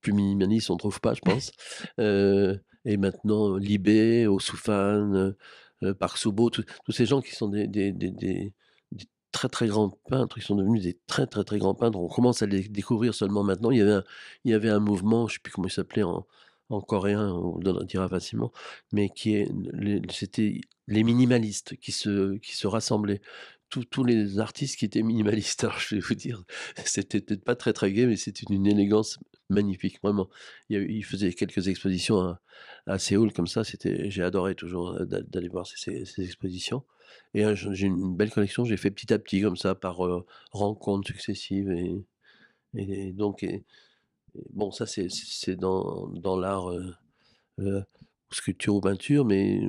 plus minimaliste, on ne trouve pas, je [laughs] pense. Euh, et maintenant, Libé, Osufan, euh, Park Subo, tous ces gens qui sont des, des, très très grands peintres, qui sont devenus des très très très grands peintres. On commence à les découvrir seulement maintenant. Il y avait un, il y avait un mouvement, je ne sais plus comment il s'appelait en, en, coréen, on le dira facilement, mais qui est, c'était les minimalistes qui se, qui se rassemblaient tous les artistes qui étaient minimalistes, [laughs] alors je vais vous dire, c'était peut-être pas très très gai, mais c'était une, élégance magnifique, vraiment. Il, faisait quelques expositions hein, à, Séoul comme ça, c'était, j'ai adoré toujours euh, d'aller voir ces, expositions. Et hein, j'ai une belle collection, j'ai fait petit à petit comme ça, par euh, rencontres successives. Et, donc, bon, ça c'est dans, l'art. Euh, sculpture ou peinture, mais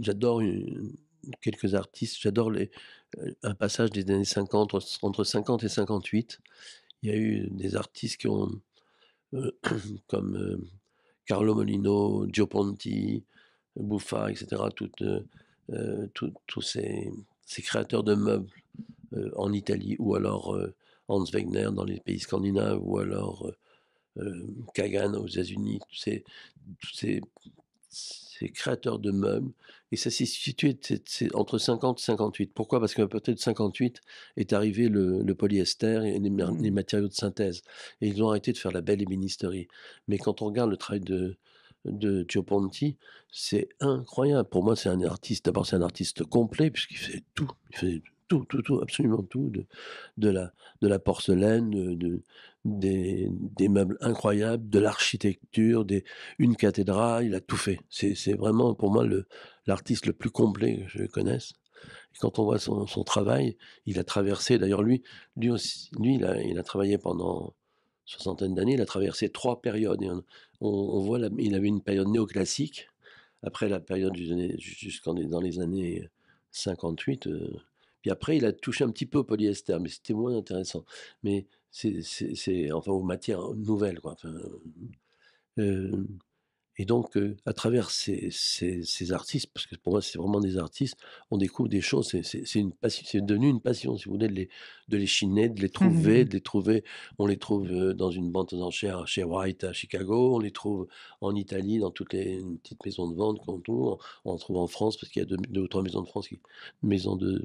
j'adore quelques artistes. J'adore les, un passage des années 50, entre 50 et 58. Il y a eu des artistes qui ont, [clears throat] comme Carlo Molino, Gio Ponti, Buffa, etc., toutes, tous ces, ces, créateurs de meubles en Italie, ou alors Hans Wegner dans les pays scandinaves, ou alors Kagan aux États-Unis, tous ces, tous ces, ces créateurs de meubles et ça s'est situé entre 50 et 58. Pourquoi Parce que peut-être 58 est arrivé le, le polyester et les, mmh. matériaux de synthèse. Et ils ont arrêté de faire la belle éministerie. Mais quand on regarde le travail de, de Gioponti, c'est incroyable. Pour moi, c'est un artiste. D'abord, c'est un artiste complet, puisqu'il fait tout. Il fait tout, tout, tout, absolument tout, de, de, la, de la porcelaine, de, des, meubles incroyables, de l'architecture, une cathédrale, il a tout fait. C'est vraiment pour moi l'artiste le, plus complet que je connaisse. quand on voit son, travail, il a traversé, d'ailleurs lui, lui, il, a, travaillé pendant soixantaine d'années, il a traversé trois périodes. on, voit, il avait une période néoclassique, après la période jusqu'en dans les années 58. Euh, puis après, il a touché un petit peu au polyester, mais c'était moins intéressant. Mais c'est enfin aux matières nouvelles quoi. Euh, et donc euh, à travers ces, artistes, parce que pour moi c'est vraiment des artistes, on découvre des choses. C'est une c'est devenu une passion si vous voulez de les, de chiner, de les mmh trouver, mmh. de les trouver. On les trouve euh, dans une bande d'enchères chez White à Chicago, on les trouve en Italie dans toutes les petites maisons de vente qu'on trouve, on, en trouve en France parce qu'il y a deux, deux, ou trois maisons de France, qui, maisons de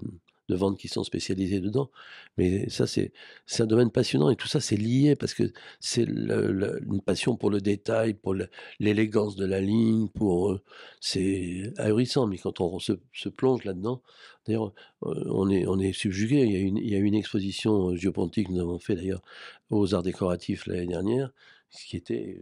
de ventes qui sont spécialisées dedans. Mais ça, c'est un domaine passionnant et tout ça, c'est lié parce que c'est une passion pour le détail, pour l'élégance de la ligne, pour euh, c'est ahurissant. Mais quand on se, plonge là-dedans, d'ailleurs, euh, on est, on est subjugué. Il y, a une, une exposition euh, géopontique que nous avons fait d'ailleurs aux arts décoratifs l'année dernière ce qui était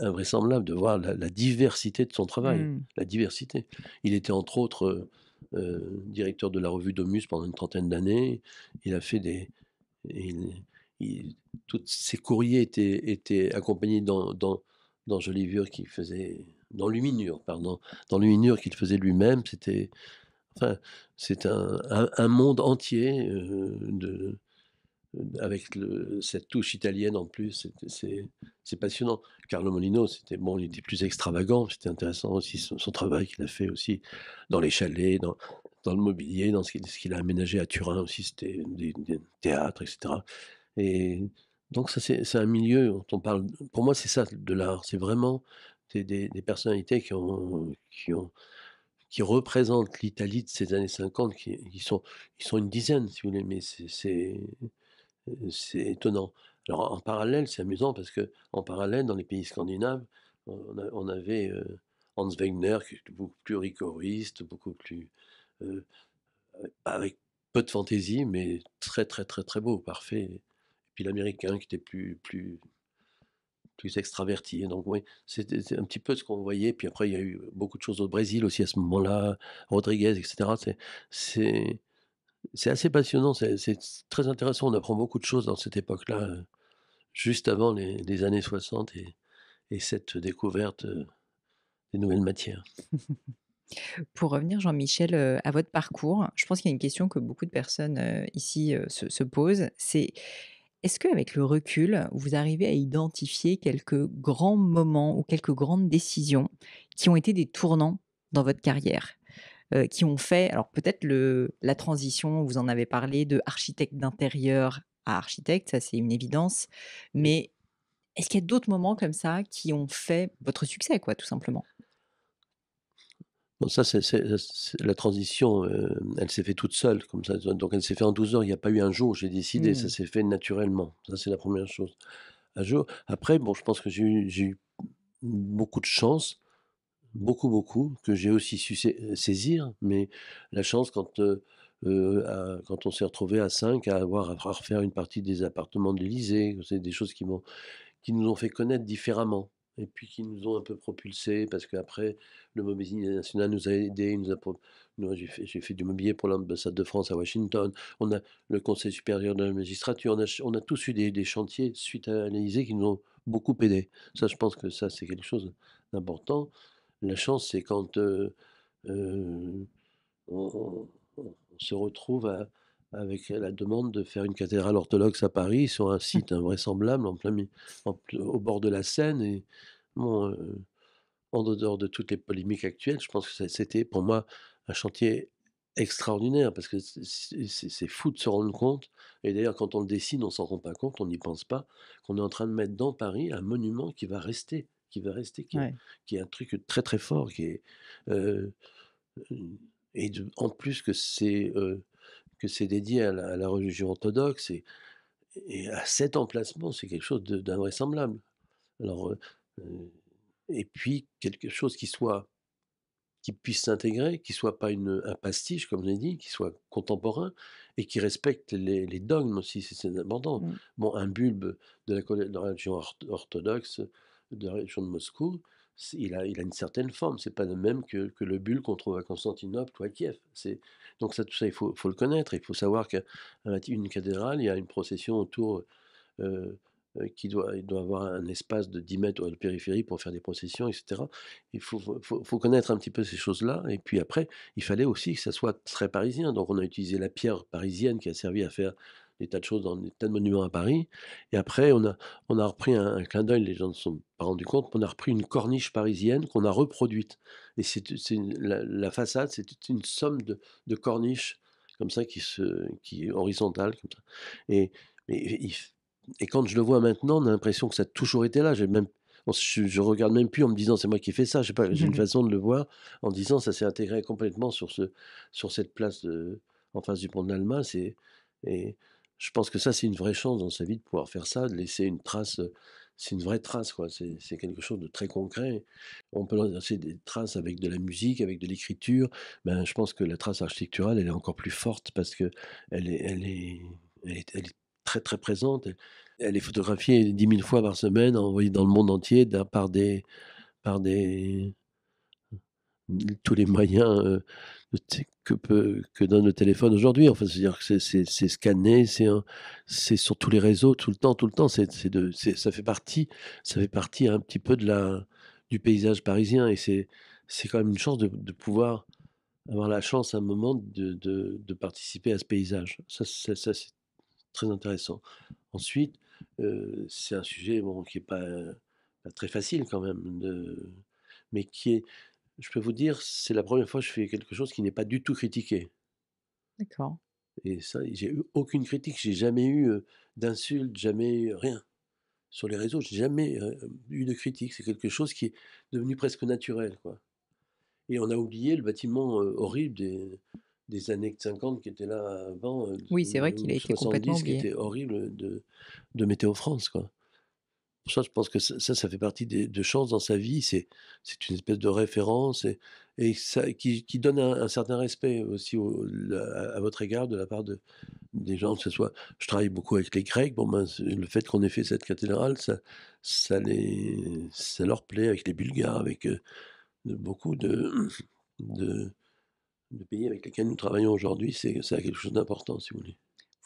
invraisemblable de voir la, diversité de son travail, mmh. la diversité. Il était entre autres euh, directeur de la revue Domus pendant une trentaine d'années. Il a fait des. Il, tous ses courriers étaient, étaient accompagnés dans, dans, dans qu'il faisait. Dans Luminure, pardon. Dans Luminure qu'il faisait lui-même. C'était. Enfin, c'est un, un, monde entier euh, de, avec le, cette touche italienne en plus, c'est passionnant. Carlo Molino, c'était bon, il était plus extravagant, c'était intéressant aussi son, travail qu'il a fait aussi dans les chalets, dans, dans le mobilier, dans ce qu'il a aménagé à Turin aussi, c'était des, théâtres, etc. Et donc ça, c'est un milieu dont on parle. Pour moi, c'est ça de l'art, c'est vraiment des, des, personnalités qui ont, qui ont qui représentent l'Italie de ces années 50, qui, sont, ils sont une dizaine, si vous voulez, mais c'est c'est étonnant. Alors en parallèle, c'est amusant parce que en parallèle, dans les pays scandinaves, on, avait Hans Wegner, qui est beaucoup plus rigoriste, beaucoup plus avec peu de fantaisie, mais très très très très beau, parfait. Et puis l'américain qui était plus plus plus extraverti. Donc oui, c'était un petit peu ce qu'on voyait. Puis après, il y a eu beaucoup de choses au Brésil aussi à ce moment-là, Rodriguez, etc. C'est c'est assez passionnant, c'est très intéressant. On apprend beaucoup de choses dans cette époque-là, euh, juste avant les, années 60 et, cette découverte euh, des nouvelles matières. [laughs] Pour revenir, Jean-Michel, euh, à votre parcours, je pense qu'il y a une question que beaucoup de personnes ici se, se posent. C'est est-ce qu'avec le recul, vous arrivez à identifier quelques grands moments ou quelques grandes décisions qui ont été des tournants dans votre carrière euh, qui ont fait, alors peut-être la transition, vous en avez parlé, de architecte d'intérieur à architecte, ça c'est une évidence, mais est-ce qu'il y a d'autres moments comme ça qui ont fait votre succès, quoi, tout simplement Bon, ça, c'est la transition, euh, elle s'est faite toute seule, comme ça. Donc, elle s'est faite en 12 heures. Il n'y a pas eu un jour, j'ai décidé, ça mmh. s'est fait naturellement. Ça, c'est la première chose. Un jour. Après, bon, je pense que j'ai eu, beaucoup de chance beaucoup, beaucoup, que j'ai aussi su euh, saisir, mais la chance quand, euh, euh, quand on s'est retrouvé à 5 à avoir à refaire une partie des appartements de l'Elysée, c'est des choses qui, m'ont, qui nous ont fait connaître différemment et puis qui nous ont un peu propulsés, parce qu'après, le Mobilier National nous a aidés, nous j'ai, fait, du mobilier pour l'ambassade de France à Washington, on a le Conseil supérieur de la magistrature, on a, on a tous eu des, des, chantiers suite à l'Élysée qui nous ont beaucoup aidés. Ça, je pense que ça, c'est quelque chose d'important. La chance, c'est quand on, se retrouve avec la demande de faire une cathédrale orthodoxe à Paris sur un mmh. site invraisemblable au bord de la Seine. Et en dehors de toutes les polémiques actuelles, je pense que c'était pour moi un chantier extraordinaire parce que c'est fou de se rendre compte. Et d'ailleurs, quand on le dessine, on s'en rend pas compte, on n'y pense pas qu'on est en train de mettre dans Paris un monument qui va rester qui va rester, qui, est, un truc très très fort, qui est mmh, et en plus que c'est que c'est dédié à la, religion orthodoxe et, et à cet emplacement, c'est quelque chose d'invraisemblable. Alors et puis quelque chose qui soit qui puisse s'intégrer, qui soit pas une, un pastiche, comme je l'ai dit, qui soit contemporain et qui respecte les, dogmes aussi, c'est important. Mmh. Bon, un bulbe de la religion orthodoxe, de la région de Moscou, il a, une certaine forme. C'est pas le même que, le bulle qu'on trouve à Constantinople ou à Kiev. C'est donc ça, tout ça, il faut, le connaître. Il faut savoir qu'une une cathédrale, il y a une procession autour euh, euh, qui doit, avoir un espace de 10 mètres de périphérie pour faire des processions, etc. Il faut connaître un petit peu ces choses-là. Et puis après, il fallait aussi que ça soit très parisien. Donc on a utilisé la pierre parisienne qui a servi à faire des tas de choses dans des tas de monuments à Paris. Et après, on a, on a repris un, clin d'œil, les gens ne se sont pas rendus compte, on a repris une corniche parisienne qu'on a reproduite. Et c'est, la, la, façade, c'est une somme de, de, corniches comme ça qui, se, qui est horizontale. Et, et, quand je le vois maintenant, on a l'impression que ça a toujours été là. J'ai même je, ne regarde même plus en me disant c'est moi qui ai fait ça. J'ai une [laughs] façon de le voir en disant ça s'est intégré complètement sur ce, sur cette place de, euh, en face du pont de l'Allemagne. C'est et je pense que ça, c'est une vraie chance dans sa vie de pouvoir faire ça, de laisser une trace. Euh, c'est une vraie trace, quoi. C'est quelque chose de très concret. On peut lancer des traces avec de la musique, avec de l'écriture. Ben, je pense que la trace architecturale, elle est encore plus forte parce que elle est, elle est, très très présente. Elle est photographiée 10 000 fois par semaine, envoyée dans le monde entier par des, par des, tous les moyens euh, que, peut, que donne le téléphone aujourd'hui. Enfin, c'est-à-dire que c'est scanné, c'est sur tous les réseaux, tout le temps, tout le temps. C'est de, ça fait partie, ça fait partie un petit peu de la, du paysage parisien. Et c'est quand même une chance de, pouvoir avoir la chance à un moment de, de, participer à ce paysage. Ça, c'est très intéressant. Ensuite, euh, c'est un sujet bon, qui n'est pas, pas, très facile quand même, mais qui est je peux vous dire, c'est la première fois que je fais quelque chose qui n'est pas du tout critiqué. D'accord. Et ça, j'ai eu aucune critique, j'ai jamais eu d'insultes, jamais rien. Sur les réseaux, j'ai jamais eu de critique. C'est quelque chose qui est devenu presque naturel, quoi. Et on a oublié le bâtiment horrible des, années 50 qui était là avant. oui, euh, c'est vrai qu'il a été complètement oublié. qui était horrible de, de Météo France, quoi ça, je pense que ça, ça fait partie de chance dans sa vie. C'est, c'est une espèce de référence et, et ça, qui, donne un, certain respect aussi à, votre égard de la part de, des gens, que ce soit. Je travaille beaucoup avec les Grecs. Bon, ben, le fait qu'on ait fait cette cathédrale, ça, ça, les, ça leur plaît avec les Bulgares, avec euh, beaucoup de, de, de pays avec lesquels nous travaillons aujourd'hui. C'est, c'est quelque chose d'important, si vous voulez.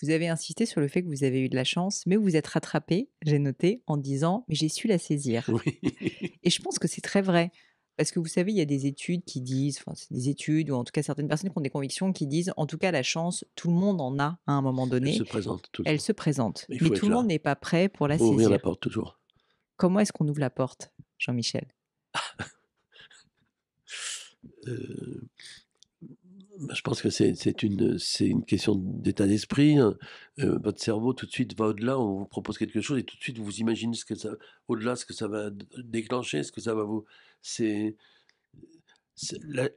Vous avez insisté sur le fait que vous avez eu de la chance, mais vous êtes rattrapé, j'ai noté, en disant Mais j'ai su la saisir. [laughs] Et je pense que c'est très vrai. Parce que vous savez, il y a des études qui disent, enfin, c'est des études, ou en tout cas certaines personnes qui ont des convictions qui disent, en tout cas, la chance, tout le monde en a hein, à un moment donné. Elle se présente. Tout Elle se présente. Mais, tout le monde n'est pas prêt pour la saisir. saisir. ouvrir la porte toujours. Comment est-ce qu'on ouvre la porte, Jean-Michel [laughs] euh, bah, je pense que c'est une, une question d'état d'esprit. Hein. Euh, votre cerveau, tout de suite, va au-delà. On vous propose quelque chose et tout de suite, vous imaginez au-delà, ce que ça va déclencher, ce que ça va vous. elle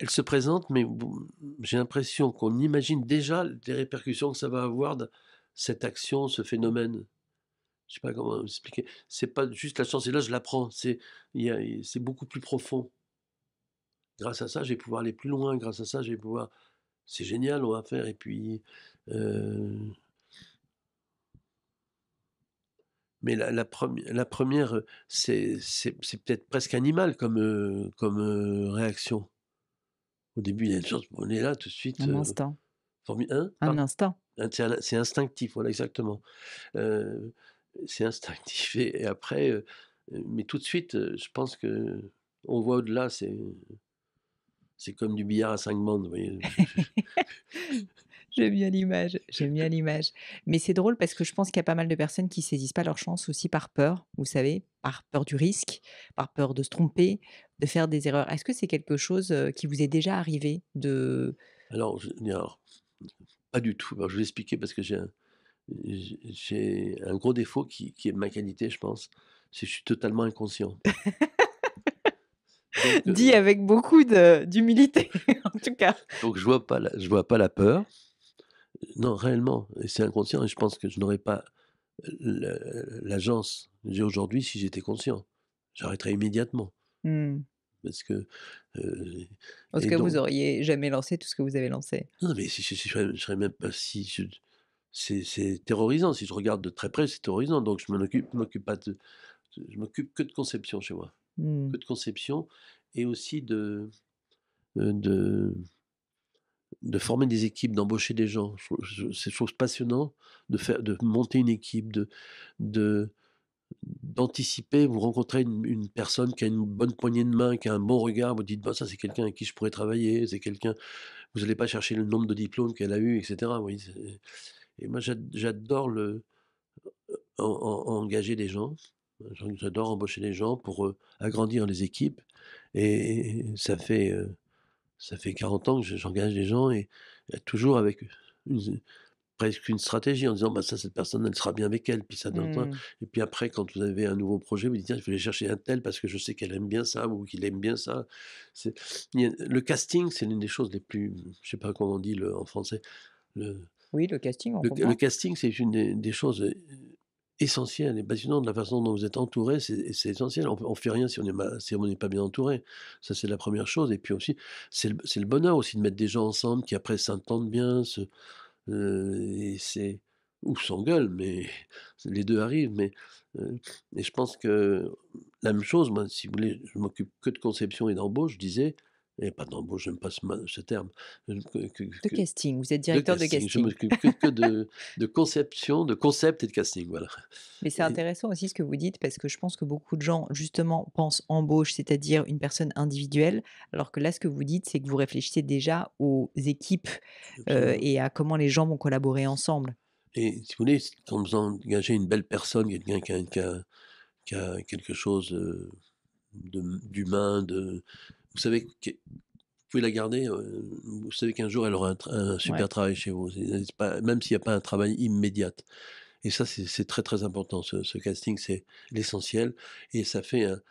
se présente, mais j'ai l'impression qu'on imagine déjà les répercussions que ça va avoir de cette action, ce phénomène. Je ne sais pas comment expliquer. C'est pas juste la chance. Et là, je l'apprends. C'est, c'est beaucoup plus profond grâce à ça, je vais pouvoir aller plus loin, grâce à ça, je vais pouvoir... C'est génial, on va faire, et puis... Euh, mais la, première, la première euh, c'est peut-être presque animal comme, euh, comme réaction. Au début, il y a une chance, on est là tout de suite. Un hein, instant. un instant. C'est instinctif, voilà, exactement. c'est instinctif. Et, et après, mais tout de suite, je pense que on voit au-delà, c'est c'est comme du billard à cinq bandes, vous voyez. [laughs] j'aime bien l'image, j'aime bien l'image. Mais c'est drôle parce que je pense qu'il y a pas mal de personnes qui saisissent pas leur chance aussi par peur, vous savez, par peur du risque, par peur de se tromper, de faire des erreurs. Est-ce que c'est quelque chose euh, qui vous est déjà arrivé de Alors, pas du tout. je vais expliquer parce que j'ai un, un gros défaut qui, qui est ma qualité, je pense. C'est que je suis totalement inconscient. [laughs] Euh, Dit avec beaucoup d'humilité, [laughs] en tout cas. Donc je vois pas, la, je vois pas la peur. Non, réellement, c'est inconscient. Et je pense que je n'aurais pas euh, l'agence j'ai aujourd'hui si j'étais conscient. J'arrêterais immédiatement. Hmm. Parce que. Euh, parce que vous auriez jamais lancé tout ce que vous avez lancé. Non, mais si, je, serais même pas si. c'est terrorisant. Si je regarde de très près, c'est terrorisant. Donc je ne m'occupe pas de. Je m'occupe que de conception chez moi. Mmh. de conception, et aussi de, euh, de, de former des équipes, d'embaucher des gens. C'est chose passionnant de, faire, de monter une équipe, de, de d'anticiper, vous rencontrez une, personne qui a une bonne poignée de main, qui a un bon regard, vous dites, bah, ça c'est quelqu'un avec qui je pourrais travailler, c'est quelqu'un, vous n'allez pas chercher le nombre de diplômes qu'elle a eu, etc. et moi j'adore le engager des gens, J'adore embaucher les gens pour agrandir les équipes. Et ça fait, ça fait 40 ans que j'engage les gens et, toujours avec une, presque une stratégie en disant bah, ça, cette personne, elle sera bien avec elle. Puis ça, mmh. Et puis après, quand vous avez un nouveau projet, vous dites tiens, je vais aller chercher un tel parce que je sais qu'elle aime bien ça ou qu'il aime bien ça. le casting, c'est l'une des choses les plus. Je sais pas comment on dit le, en français. Le, oui, le casting. le, le, casting, c'est une des choses essentiel et passionnant de la façon dont vous êtes entouré, c'est essentiel. On ne fait rien si on n'est si on pas bien entouré. Ça, c'est la première chose. Et puis aussi, c'est le, le, bonheur aussi de mettre des gens ensemble qui après s'entendent bien, euh, et c'est ou s'engueulent, mais [laughs] les deux arrivent. Mais euh, et je pense que la même chose, moi, si vous voulez, je m'occupe que de conception et d'embauche. Je disais, et pas d'embauche, j'aime pas ce, terme. Euh, de casting, vous êtes directeur de casting. De casting. Je m'occupe que, de, conception, de concept et de casting, voilà. [laughs] Mais c'est intéressant aussi ce que vous dites, parce que je pense que beaucoup de gens, justement, pensent embauche, c'est-à-dire une personne individuelle, alors que là, ce que vous dites, c'est que vous réfléchissez déjà aux équipes euh, et à comment les gens vont collaborer ensemble. Et si vous voulez, quand vous engagez une belle personne, quelqu'un qui, a, quelque chose... Euh, d'humain, de, vous savez que vous pouvez la garder, euh, vous savez qu'un jour elle aura un, super travail chez vous, même s'il n'y a pas un travail immédiat. Et ça, c'est très très important. Ce, casting, c'est l'essentiel. Et ça fait un.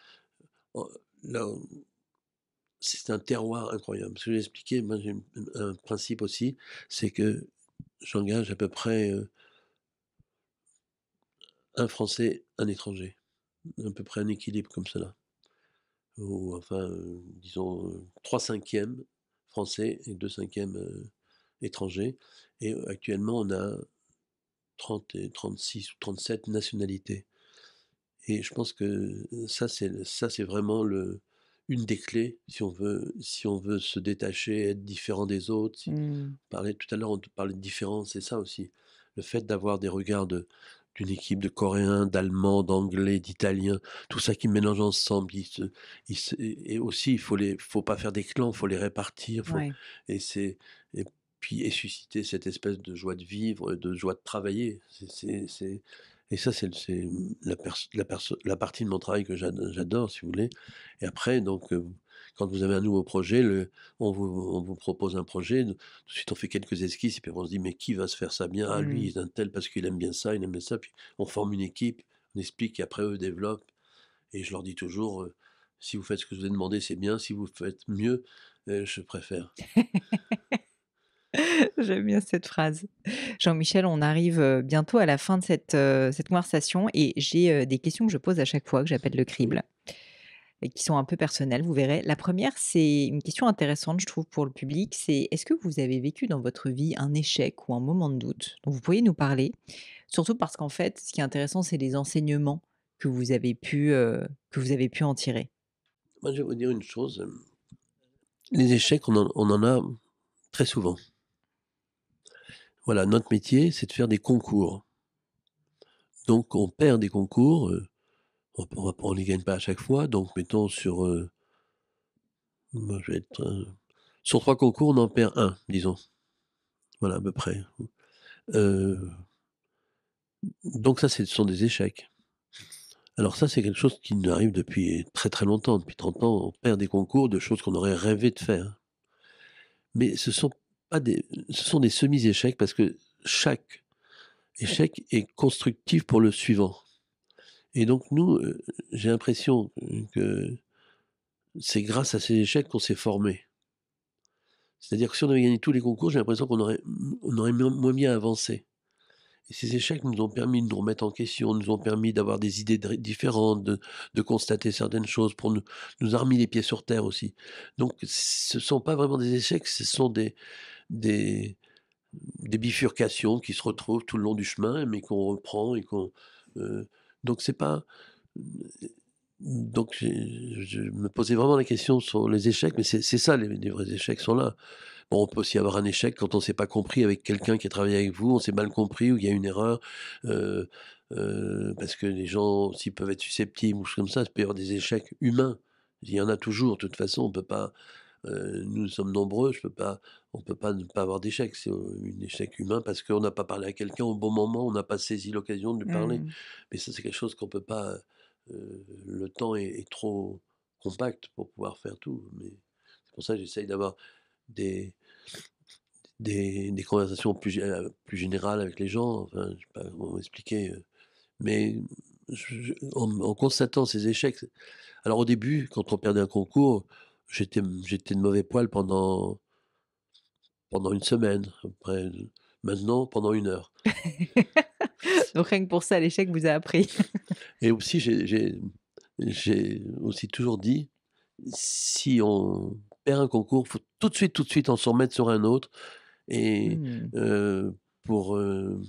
c'est un terroir incroyable. Ce que j'ai expliqué, moi j'ai un principe aussi, c'est que j'engage à peu près euh, un Français, un étranger. À peu près un équilibre comme cela ou enfin, euh, disons, 3 euh, cinquièmes français et 2 cinquièmes euh, étrangers. Et actuellement, on a 30 et 36 ou 37 nationalités. Et je pense que ça, c'est, ça, c'est vraiment le, une des clés si on veut, si on veut se détacher, être différent des autres. Mmh. tout à l'heure, on parlait de différence, c'est ça aussi. Le fait d'avoir des regards de, d'une équipe de Coréens, d'Allemands, d'Anglais, d'Italiens, tout ça qui mélange ensemble. se, et aussi, il faut les, faut pas faire des clans, faut les répartir. Et c'est et puis et susciter cette espèce de joie de vivre, de joie de travailler. C'est et ça, c'est la, la, la, partie de mon travail que j'adore, si vous voulez. Et après, donc, euh, quand vous avez un nouveau projet, le, on, vous, propose un projet, tout de suite on fait quelques esquisses, et puis on se dit mais qui va se faire ça bien ah, lui, mmh. il est un tel parce qu'il aime bien ça, il aime bien ça. Puis on forme une équipe, on explique, et après eux développent. Et je leur dis toujours, si vous faites ce que je vous ai demandé, c'est bien. Si vous faites mieux, euh, je préfère. [laughs] J'aime bien cette phrase. Jean-Michel, on arrive bientôt à la fin de cette, cette conversation et j'ai des questions que je pose à chaque fois que j'appelle le crible qui sont un peu personnelles, vous verrez. La première, c'est une question intéressante, je trouve, pour le public. C'est est-ce que vous avez vécu dans votre vie un échec ou un moment de doute vous pourriez nous parler Surtout parce qu'en fait, ce qui est intéressant, c'est les enseignements que vous avez pu, euh, que vous avez pu en tirer. Moi, je vais vous dire une chose. Euh, les échecs, on en, a très souvent. Voilà, notre métier, c'est de faire des concours. Donc on perd des concours, euh, on n'y gagne pas à chaque fois. Donc, mettons sur. Euh, je vais être, euh, sur trois concours, on en perd un, disons. Voilà, à peu près. Euh, donc, ça, ce sont des échecs. Alors, ça, c'est quelque chose qui nous arrive depuis très très longtemps. Depuis 30 ans, on perd des concours de choses qu'on aurait rêvé de faire. Mais ce sont, pas des, ce sont des semi-échecs parce que chaque échec est constructif pour le suivant. Et donc nous, j'ai l'impression que c'est grâce à ces échecs qu'on s'est formé. C'est-à-dire que si on avait gagné tous les concours, j'ai l'impression qu'on aurait, moins bien avancé. Et ces échecs nous ont permis de nous remettre en question, nous ont permis d'avoir des idées différentes, de, constater certaines choses, pour nous, nous mis les pieds sur terre aussi. Donc ce ne sont pas vraiment des échecs, ce sont des, des, bifurcations qui se retrouvent tout le long du chemin, mais qu'on reprend et qu'on... Donc c'est pas. Donc je me posais vraiment la question sur les échecs, mais c'est ça, les, vrais échecs sont là. Bon, on peut aussi avoir un échec quand on ne s'est pas compris avec quelqu'un qui a travaillé avec vous, on s'est mal compris ou il y a une erreur, euh, euh, parce que les gens s'ils peuvent être susceptibles ou comme ça, il peut des échecs humains. Il y en a toujours, de toute façon, on peut pas. Euh, nous sommes nombreux, je ne peux pas on ne peut pas ne pas avoir d'échec. C'est un échec humain parce qu'on n'a pas parlé à quelqu'un au bon moment, on n'a pas saisi l'occasion de lui parler. Mmh. Mais ça, c'est quelque chose qu'on ne peut pas. le temps est, trop compact pour pouvoir faire tout. Mais c'est pour ça que j'essaye d'avoir des, des, conversations plus, plus générales avec les gens. Enfin, je ne sais pas comment expliquer. Mais en, en, constatant ces échecs. Alors, au début, quand on perdait un concours, j'étais de mauvais poil pendant pendant une semaine. maintenant, pendant une heure. [laughs] Donc rien que pour ça, l'échec vous a appris. [laughs] et aussi, j'ai aussi toujours dit, si on perd un concours, faut tout de suite, tout de suite, en s'en remettre sur un autre. Et mmh. euh, pour, euh,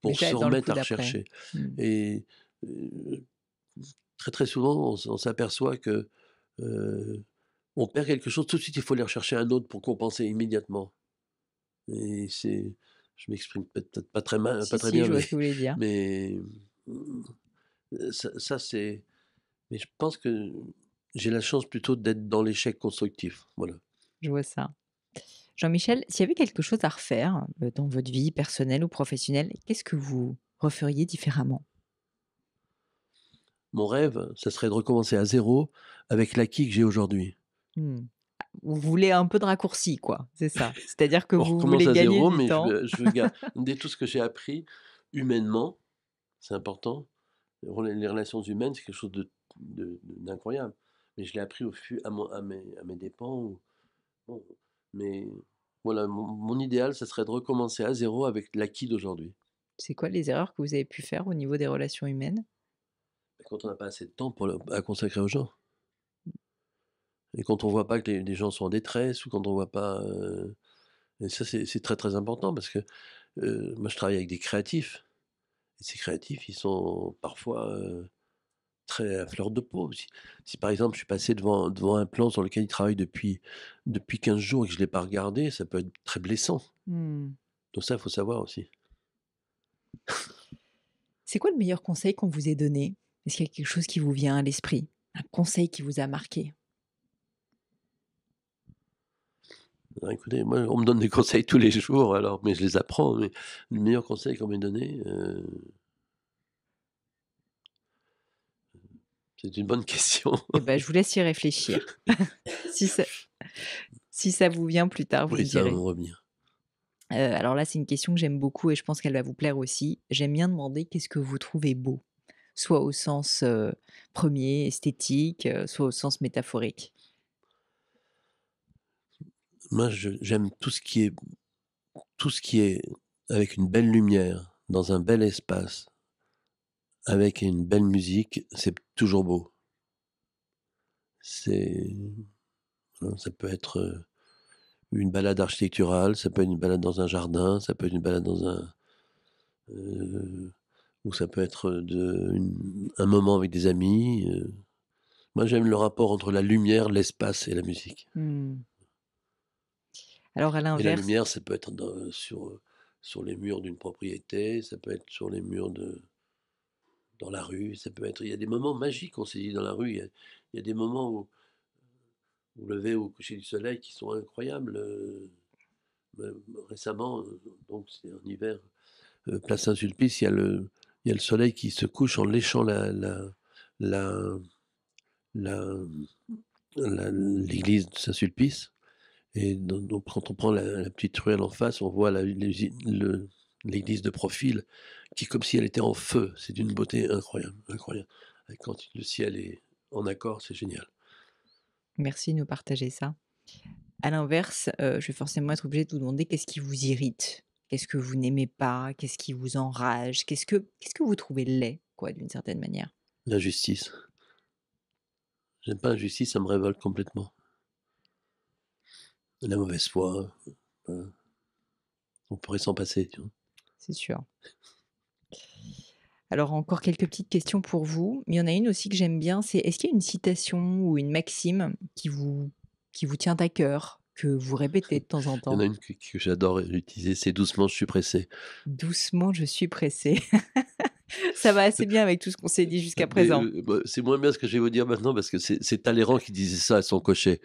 pour se remettre à rechercher. Mmh. Et euh, très, très souvent, on, on s'aperçoit que on perd quelque chose, tout de suite il faut aller rechercher un autre pour compenser immédiatement. Et c'est, je m'exprime peut-être pas très mal, pas si, bien, je mais, vous dire. [laughs] mais mmh, mmh, ça, c'est, mais je pense que j'ai la chance plutôt d'être dans l'échec constructif, voilà. Je vois ça. Jean-Michel, s'il y avait quelque chose à refaire euh, dans votre vie personnelle ou professionnelle, qu'est-ce que vous referiez différemment Mon rêve, ce serait de recommencer à zéro avec l'acquis que j'ai aujourd'hui. Mmh. vous voulez un peu de raccourci, quoi. C'est ça. C'est-à-dire que vous voulez à gagner zéro, du mais temps. Je, veux, je tout ce que j'ai appris humainement, c'est important. Les relations humaines, c'est quelque chose d'incroyable. De, mais je l'ai appris au fur à, à, mes, à mes dépens. mais voilà, mon, idéal, ce serait de recommencer à zéro avec l'acquis d'aujourd'hui. C'est quoi les erreurs que vous avez pu faire au niveau des relations humaines bah, Quand on n'a pas assez de temps pour à consacrer aux gens. Et quand on ne voit pas que les, gens sont en détresse, ou quand on ne voit pas... et ça, c'est très très important, parce que moi, je travaille avec des créatifs. Et ces créatifs, ils sont parfois très à fleur de peau. Si, par exemple, je suis passé devant, devant un plan sur lequel ils travaillent depuis, depuis 15 jours et que je ne l'ai pas regardé, ça peut être très blessant. Mmh. Donc ça, il faut savoir aussi. C'est quoi le meilleur conseil qu'on vous ait donné Est-ce qu'il y a quelque chose qui vous vient à l'esprit Un conseil qui vous a marqué Ben, écoutez, moi, on me donne des [laughs] conseils tous les jours, alors, mais je les apprends. Mais le meilleur conseil qu'on m'ait donné, euh, c'est une bonne [laughs] question. Eh ben, je vous laisse y réfléchir. [laughs] si, ça, si ça vous vient plus tard, vous le direz. revenir. Euh, alors là, c'est une question que j'aime beaucoup et je pense qu'elle va vous plaire aussi. J'aime bien demander qu'est-ce que vous trouvez beau, soit au sens euh, premier, esthétique, soit au sens métaphorique moi, j'aime tout ce qui est tout ce qui est avec une belle lumière, dans un bel espace, avec une belle musique, c'est toujours beau. C'est ça peut être euh, une balade architecturale, ça peut être une balade dans un jardin, ça peut être une balade dans un euh, ou ça peut être de, un moment avec des amis. Euh. Moi, j'aime le rapport entre la lumière, l'espace et la musique. Mmh. La lumière, ça peut être sur, euh, sur les murs d'une propriété, ça peut être sur les murs de dans la rue, ça peut être. Il y a des moments magiques, on s'est dit dans la rue. Il y, a, des moments où vous levez au coucher du soleil qui sont incroyables. Euh, récemment, euh, donc c'est en hiver, place Saint-Sulpice, il y a le le soleil qui se couche en léchant la, la, l'église de Saint-Sulpice. Et donc, quand on prend la, petite ruelle en face, on voit l'église de profil qui, comme si elle était en feu, c'est d'une beauté incroyable, incroyable. quand le ciel est en accord, c'est génial. Merci de nous partager ça. À l'inverse, euh, je vais forcément être obligé de vous demander qu'est-ce qui vous irrite, qu'est-ce que vous n'aimez pas, qu'est-ce qui vous enrage, qu'est-ce que ce que vous trouvez laid, quoi, d'une certaine manière. L'injustice. J'aime pas l'injustice, ça me révolte complètement la mauvaise foi. Euh, hein. On pourrait s'en passer, C'est sûr. Alors encore quelques petites questions pour vous. Il y en a une aussi que j'aime bien, c'est est-ce qu'il y a une citation ou une maxime qui vous, qui vous tient à cœur, que vous répétez de temps en temps Il y en a une que, j'adore utiliser, c'est doucement je suis pressé. Doucement je suis pressé. [laughs] ça va assez bien avec tout ce qu'on s'est dit jusqu'à présent. Euh, bah, c'est moins bien ce que je vais vous dire maintenant parce que c'est Talleyrand qui disait ça à son cocher.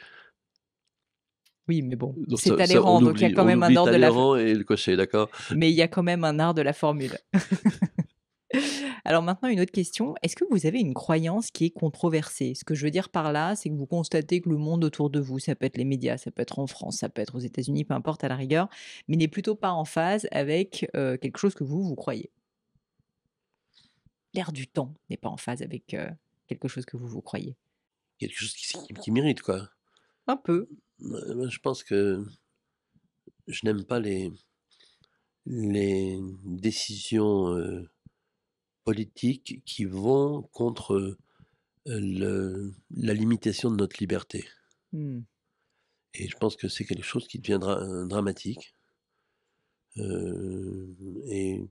Oui, mais bon, c'est Talleyrand, donc il y a quand même un art de la. et le cocher, d'accord. Mais il y a quand même un art de la formule. [laughs] Alors maintenant, une autre question. Est-ce que vous avez une croyance qui est controversée Ce que je veux dire par là, c'est que vous constatez que le monde autour de vous, ça peut être les médias, ça peut être en France, ça peut être aux États-Unis, peu importe à la rigueur, mais n'est plutôt pas en phase avec euh, quelque chose que vous, vous croyez. L'air du temps n'est pas en phase avec euh, quelque chose que vous, vous croyez. Quelque chose qui mérite, quoi. Un peu. Euh, je pense que je n'aime pas les, les décisions euh, politiques qui vont contre euh, la limitation de notre liberté. Hmm. Et je pense que c'est quelque chose qui deviendra dramatique. et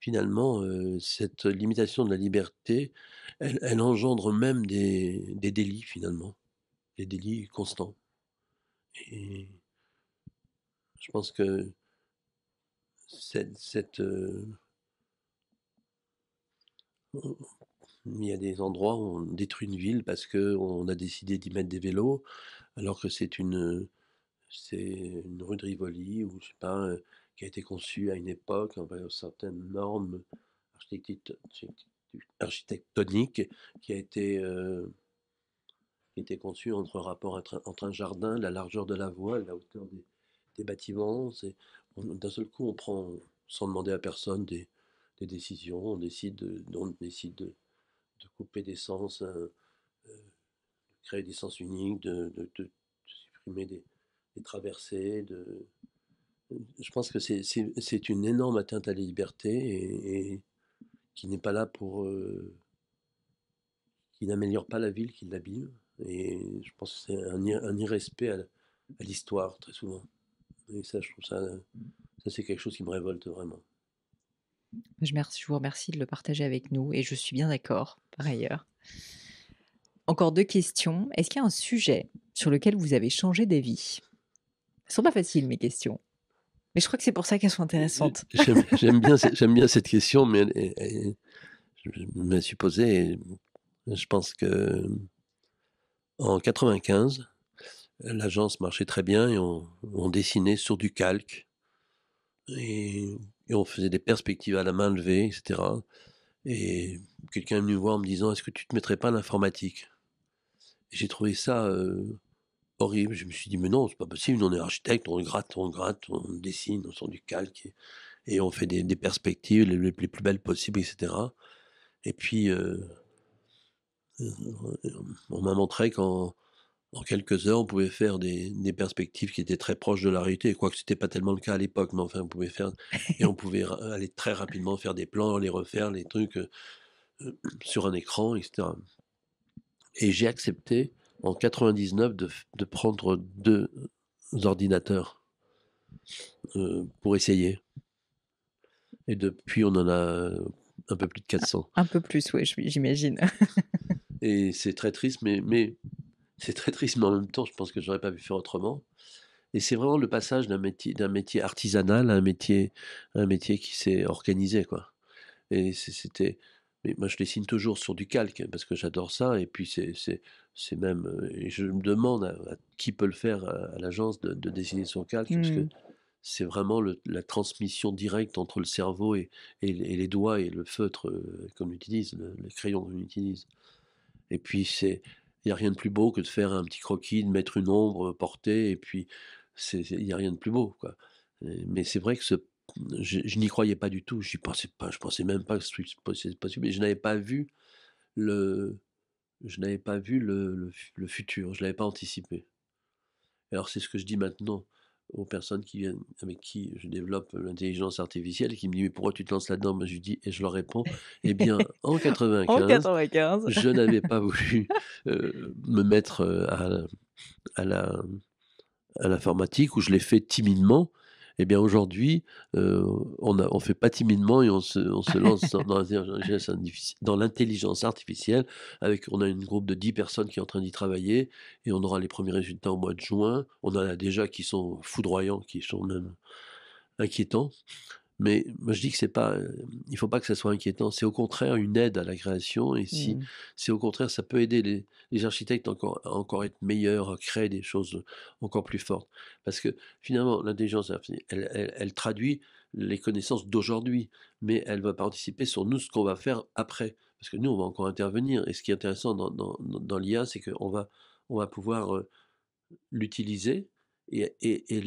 finalement, cette limitation de la liberté, elle, engendre même des, des délits, finalement, des délits constants. Et je pense que cette, euh, il y a des endroits où on détruit une ville parce que on a décidé d'y mettre des vélos, alors que c'est une c'est une rue de Rivoli ou je sais pas euh, qui a été conçue à une époque avec certaines normes architectoniques qui a été euh, était conçu entre rapport entre, un jardin, la largeur de la voie, la hauteur des, des bâtiments. D'un seul coup, on prend, sans demander à personne, des, des décisions. On décide, de, décide de, couper des sens, euh, euh, de créer des sens uniques, de, supprimer des, traversées. De... Je pense que c'est une énorme atteinte à la liberté et, qui n'est pas là pour. Euh, qui n'améliore pas la ville, qui l'abîme. Et je pense que c'est un, irrespect à, l'histoire, très souvent. Et ça, je trouve ça, ça c'est quelque chose qui me révolte vraiment. Je, vous remercie de le partager avec nous et je suis bien d'accord, par ailleurs. Encore deux questions. Est-ce qu'il y a un sujet sur lequel vous avez changé d'avis Ce sont pas faciles, mes questions. Mais je crois que c'est pour ça qu'elles sont intéressantes. Euh, j'aime bien, bien, cette question, mais je me suis posé, je pense que en 95, l'agence marchait très bien et on, dessinait sur du calque et, on faisait des perspectives à la main levée, etc. Et quelqu'un est venu voir en me disant Est-ce que tu te mettrais pas à l'informatique J'ai trouvé ça euh, horrible. Je me suis dit Mais non, c'est pas possible, on est architecte, on gratte, on gratte, on dessine, on sort du calque et, on fait des, perspectives les, plus belles possibles, etc. Et puis. Euh, euh, on m'a montré qu'en en quelques heures, on pouvait faire des, perspectives qui étaient très proches de la réalité, quoique ce n'était pas tellement le cas à l'époque, mais enfin, on pouvait faire, et on pouvait aller très rapidement faire des plans, les refaire, les trucs euh, sur un écran, etc. Et j'ai accepté en 99 de, prendre deux ordinateurs euh, pour essayer. Et depuis, on en a un peu plus de 400. Un peu plus, oui, j'imagine. [laughs] Et c'est très triste, mais, mais c'est très triste, mais en même temps, je pense que j'aurais pas pu faire autrement. Et c'est vraiment le passage d'un métier, d'un métier artisanal à un métier, un métier qui s'est organisé, quoi. Et c'était, mais moi je dessine toujours sur du calque parce que j'adore ça. Et puis c'est, c'est, même, je me demande à, qui peut le faire à, l'agence de, dessiner sur calque parce que mmh. c'est vraiment la transmission directe entre le cerveau et, les doigts et le feutre, euh, qu'on utilise, le crayon qu'on utilise. Et puis, c'est, il n'y a rien de plus beau que de faire un petit croquis, de mettre une ombre portée, et puis, il n'y a rien de plus beau, quoi. Mais c'est vrai que je, n'y croyais pas du tout. Je pensais pas, je pensais même pas que c'était possible. mais je n'avais pas vu le, je n'avais pas vu le, futur. Je l'avais pas anticipé. Alors c'est ce que je dis maintenant aux personnes qui viennent, avec qui je développe l'intelligence artificielle, qui me dit Mais pourquoi tu te lances là-dedans je dis, et je leur réponds Eh bien, en 1995, [laughs] je n'avais pas voulu euh, me mettre euh, à, la à l'informatique où je l'ai fait timidement eh bien aujourd'hui, euh, on ne fait pas timidement et on se, lance dans l'intelligence artificielle. Avec, on a une groupe de 10 personnes qui est en train d'y travailler et on aura les premiers résultats au mois de juin. On en a déjà qui sont foudroyants, qui sont même inquiétants. Mais moi, je dis que c'est pas, euh, il faut pas que ça soit inquiétant. C'est au contraire une aide à la création. Et si, mmh. c'est au contraire, ça peut aider les, architectes encore, à encore être meilleurs, à créer des choses encore plus fortes. Parce que finalement, l'intelligence, elle, traduit les connaissances d'aujourd'hui, mais elle va participer sur nous ce qu'on va faire après. Parce que nous, on va encore intervenir. Et ce qui est intéressant dans, dans l'IA, c'est qu'on va, on va pouvoir euh, l'utiliser et,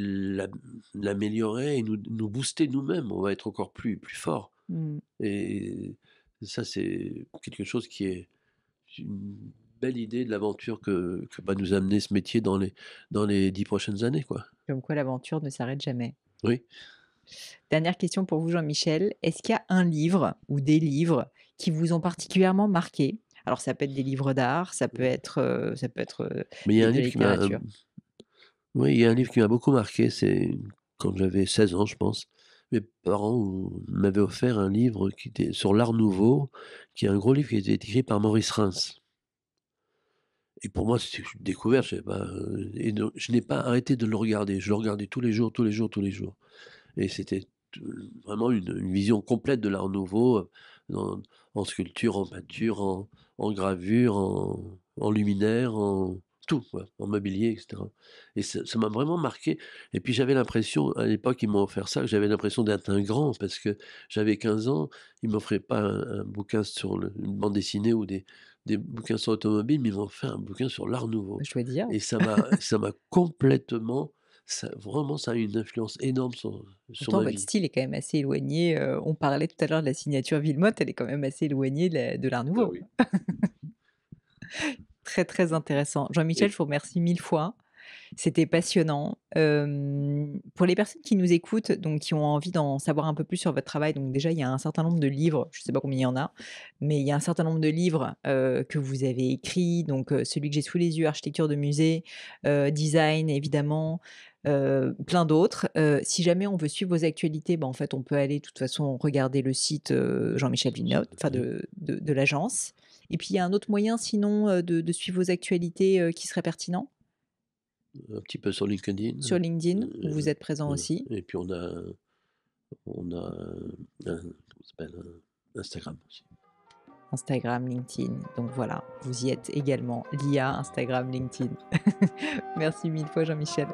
l'améliorer et nous, booster nous-mêmes. On va être encore plus, plus fort. Mm. Et ça, c'est quelque chose qui est une belle idée de l'aventure que, va nous amener ce métier dans les, dans les dix prochaines années. Quoi. Comme quoi l'aventure ne s'arrête jamais. Oui. Dernière question pour vous, Jean-Michel. Est-ce qu'il y a un livre ou des livres qui vous ont particulièrement marqué Alors, ça peut être des livres d'art, ça peut être, euh, ça peut être. Euh, Mais il y a qui m'a oui, il y a un livre qui m'a beaucoup marqué, c'est quand j'avais 16 ans, je pense. Mes parents m'avaient offert un livre qui était sur l'art nouveau, qui est un gros livre qui a été écrit par Maurice Reims. Et pour moi, c'était une découverte, je euh, je n'ai pas arrêté de le regarder. Je le regardais tous les jours, tous les jours, tous les jours. Et c'était euh, vraiment une, vision complète de l'art nouveau euh, en, sculpture, en peinture, en, gravure, en, en luminaire, en, tout, en mobilier, etc. Et ça m'a vraiment marqué. Et puis j'avais l'impression, à l'époque, ils m'ont offert ça, que j'avais l'impression d'être un grand, parce que j'avais 15 ans, ils m'offraient pas un, bouquin sur une bande dessinée ou des, des bouquins sur l'automobile, mais ils m'ont fait un bouquin sur l'art nouveau. Je veux dire. Et ça m'a complètement ça, vraiment, ça a eu une influence énorme sur, sur Pourtant, votre style est quand même assez éloigné. Euh, on parlait tout à l'heure de la signature Villemotte, elle est quand même assez éloignée de l'art nouveau. Ah oui. [laughs] Très, très intéressant. Jean-Michel, je vous remercie mille fois. C'était passionnant. pour les personnes qui nous écoutent, donc qui ont envie d'en savoir un peu plus sur votre travail, donc déjà il y a un certain nombre de livres, je ne sais pas combien il y en a, mais il y a un certain nombre de livres que vous avez écrits, donc celui que j'ai sous les yeux, architecture de musée, design évidemment. plein d'autres. si jamais on veut suivre vos actualités, ben, en fait, on peut aller de toute façon regarder le site Jean-Michel Vignotte, enfin de, de, de l'agence. Et puis, il y a un autre moyen, sinon, euh, de, suivre vos actualités euh, qui serait pertinent Un petit peu sur LinkedIn. Sur LinkedIn, euh, où vous êtes présent aussi. Et puis, on a, on a Instagram aussi. Instagram, LinkedIn. Donc voilà, vous y êtes également. L'IA, Instagram, LinkedIn. [laughs] Merci mille fois, Jean-Michel.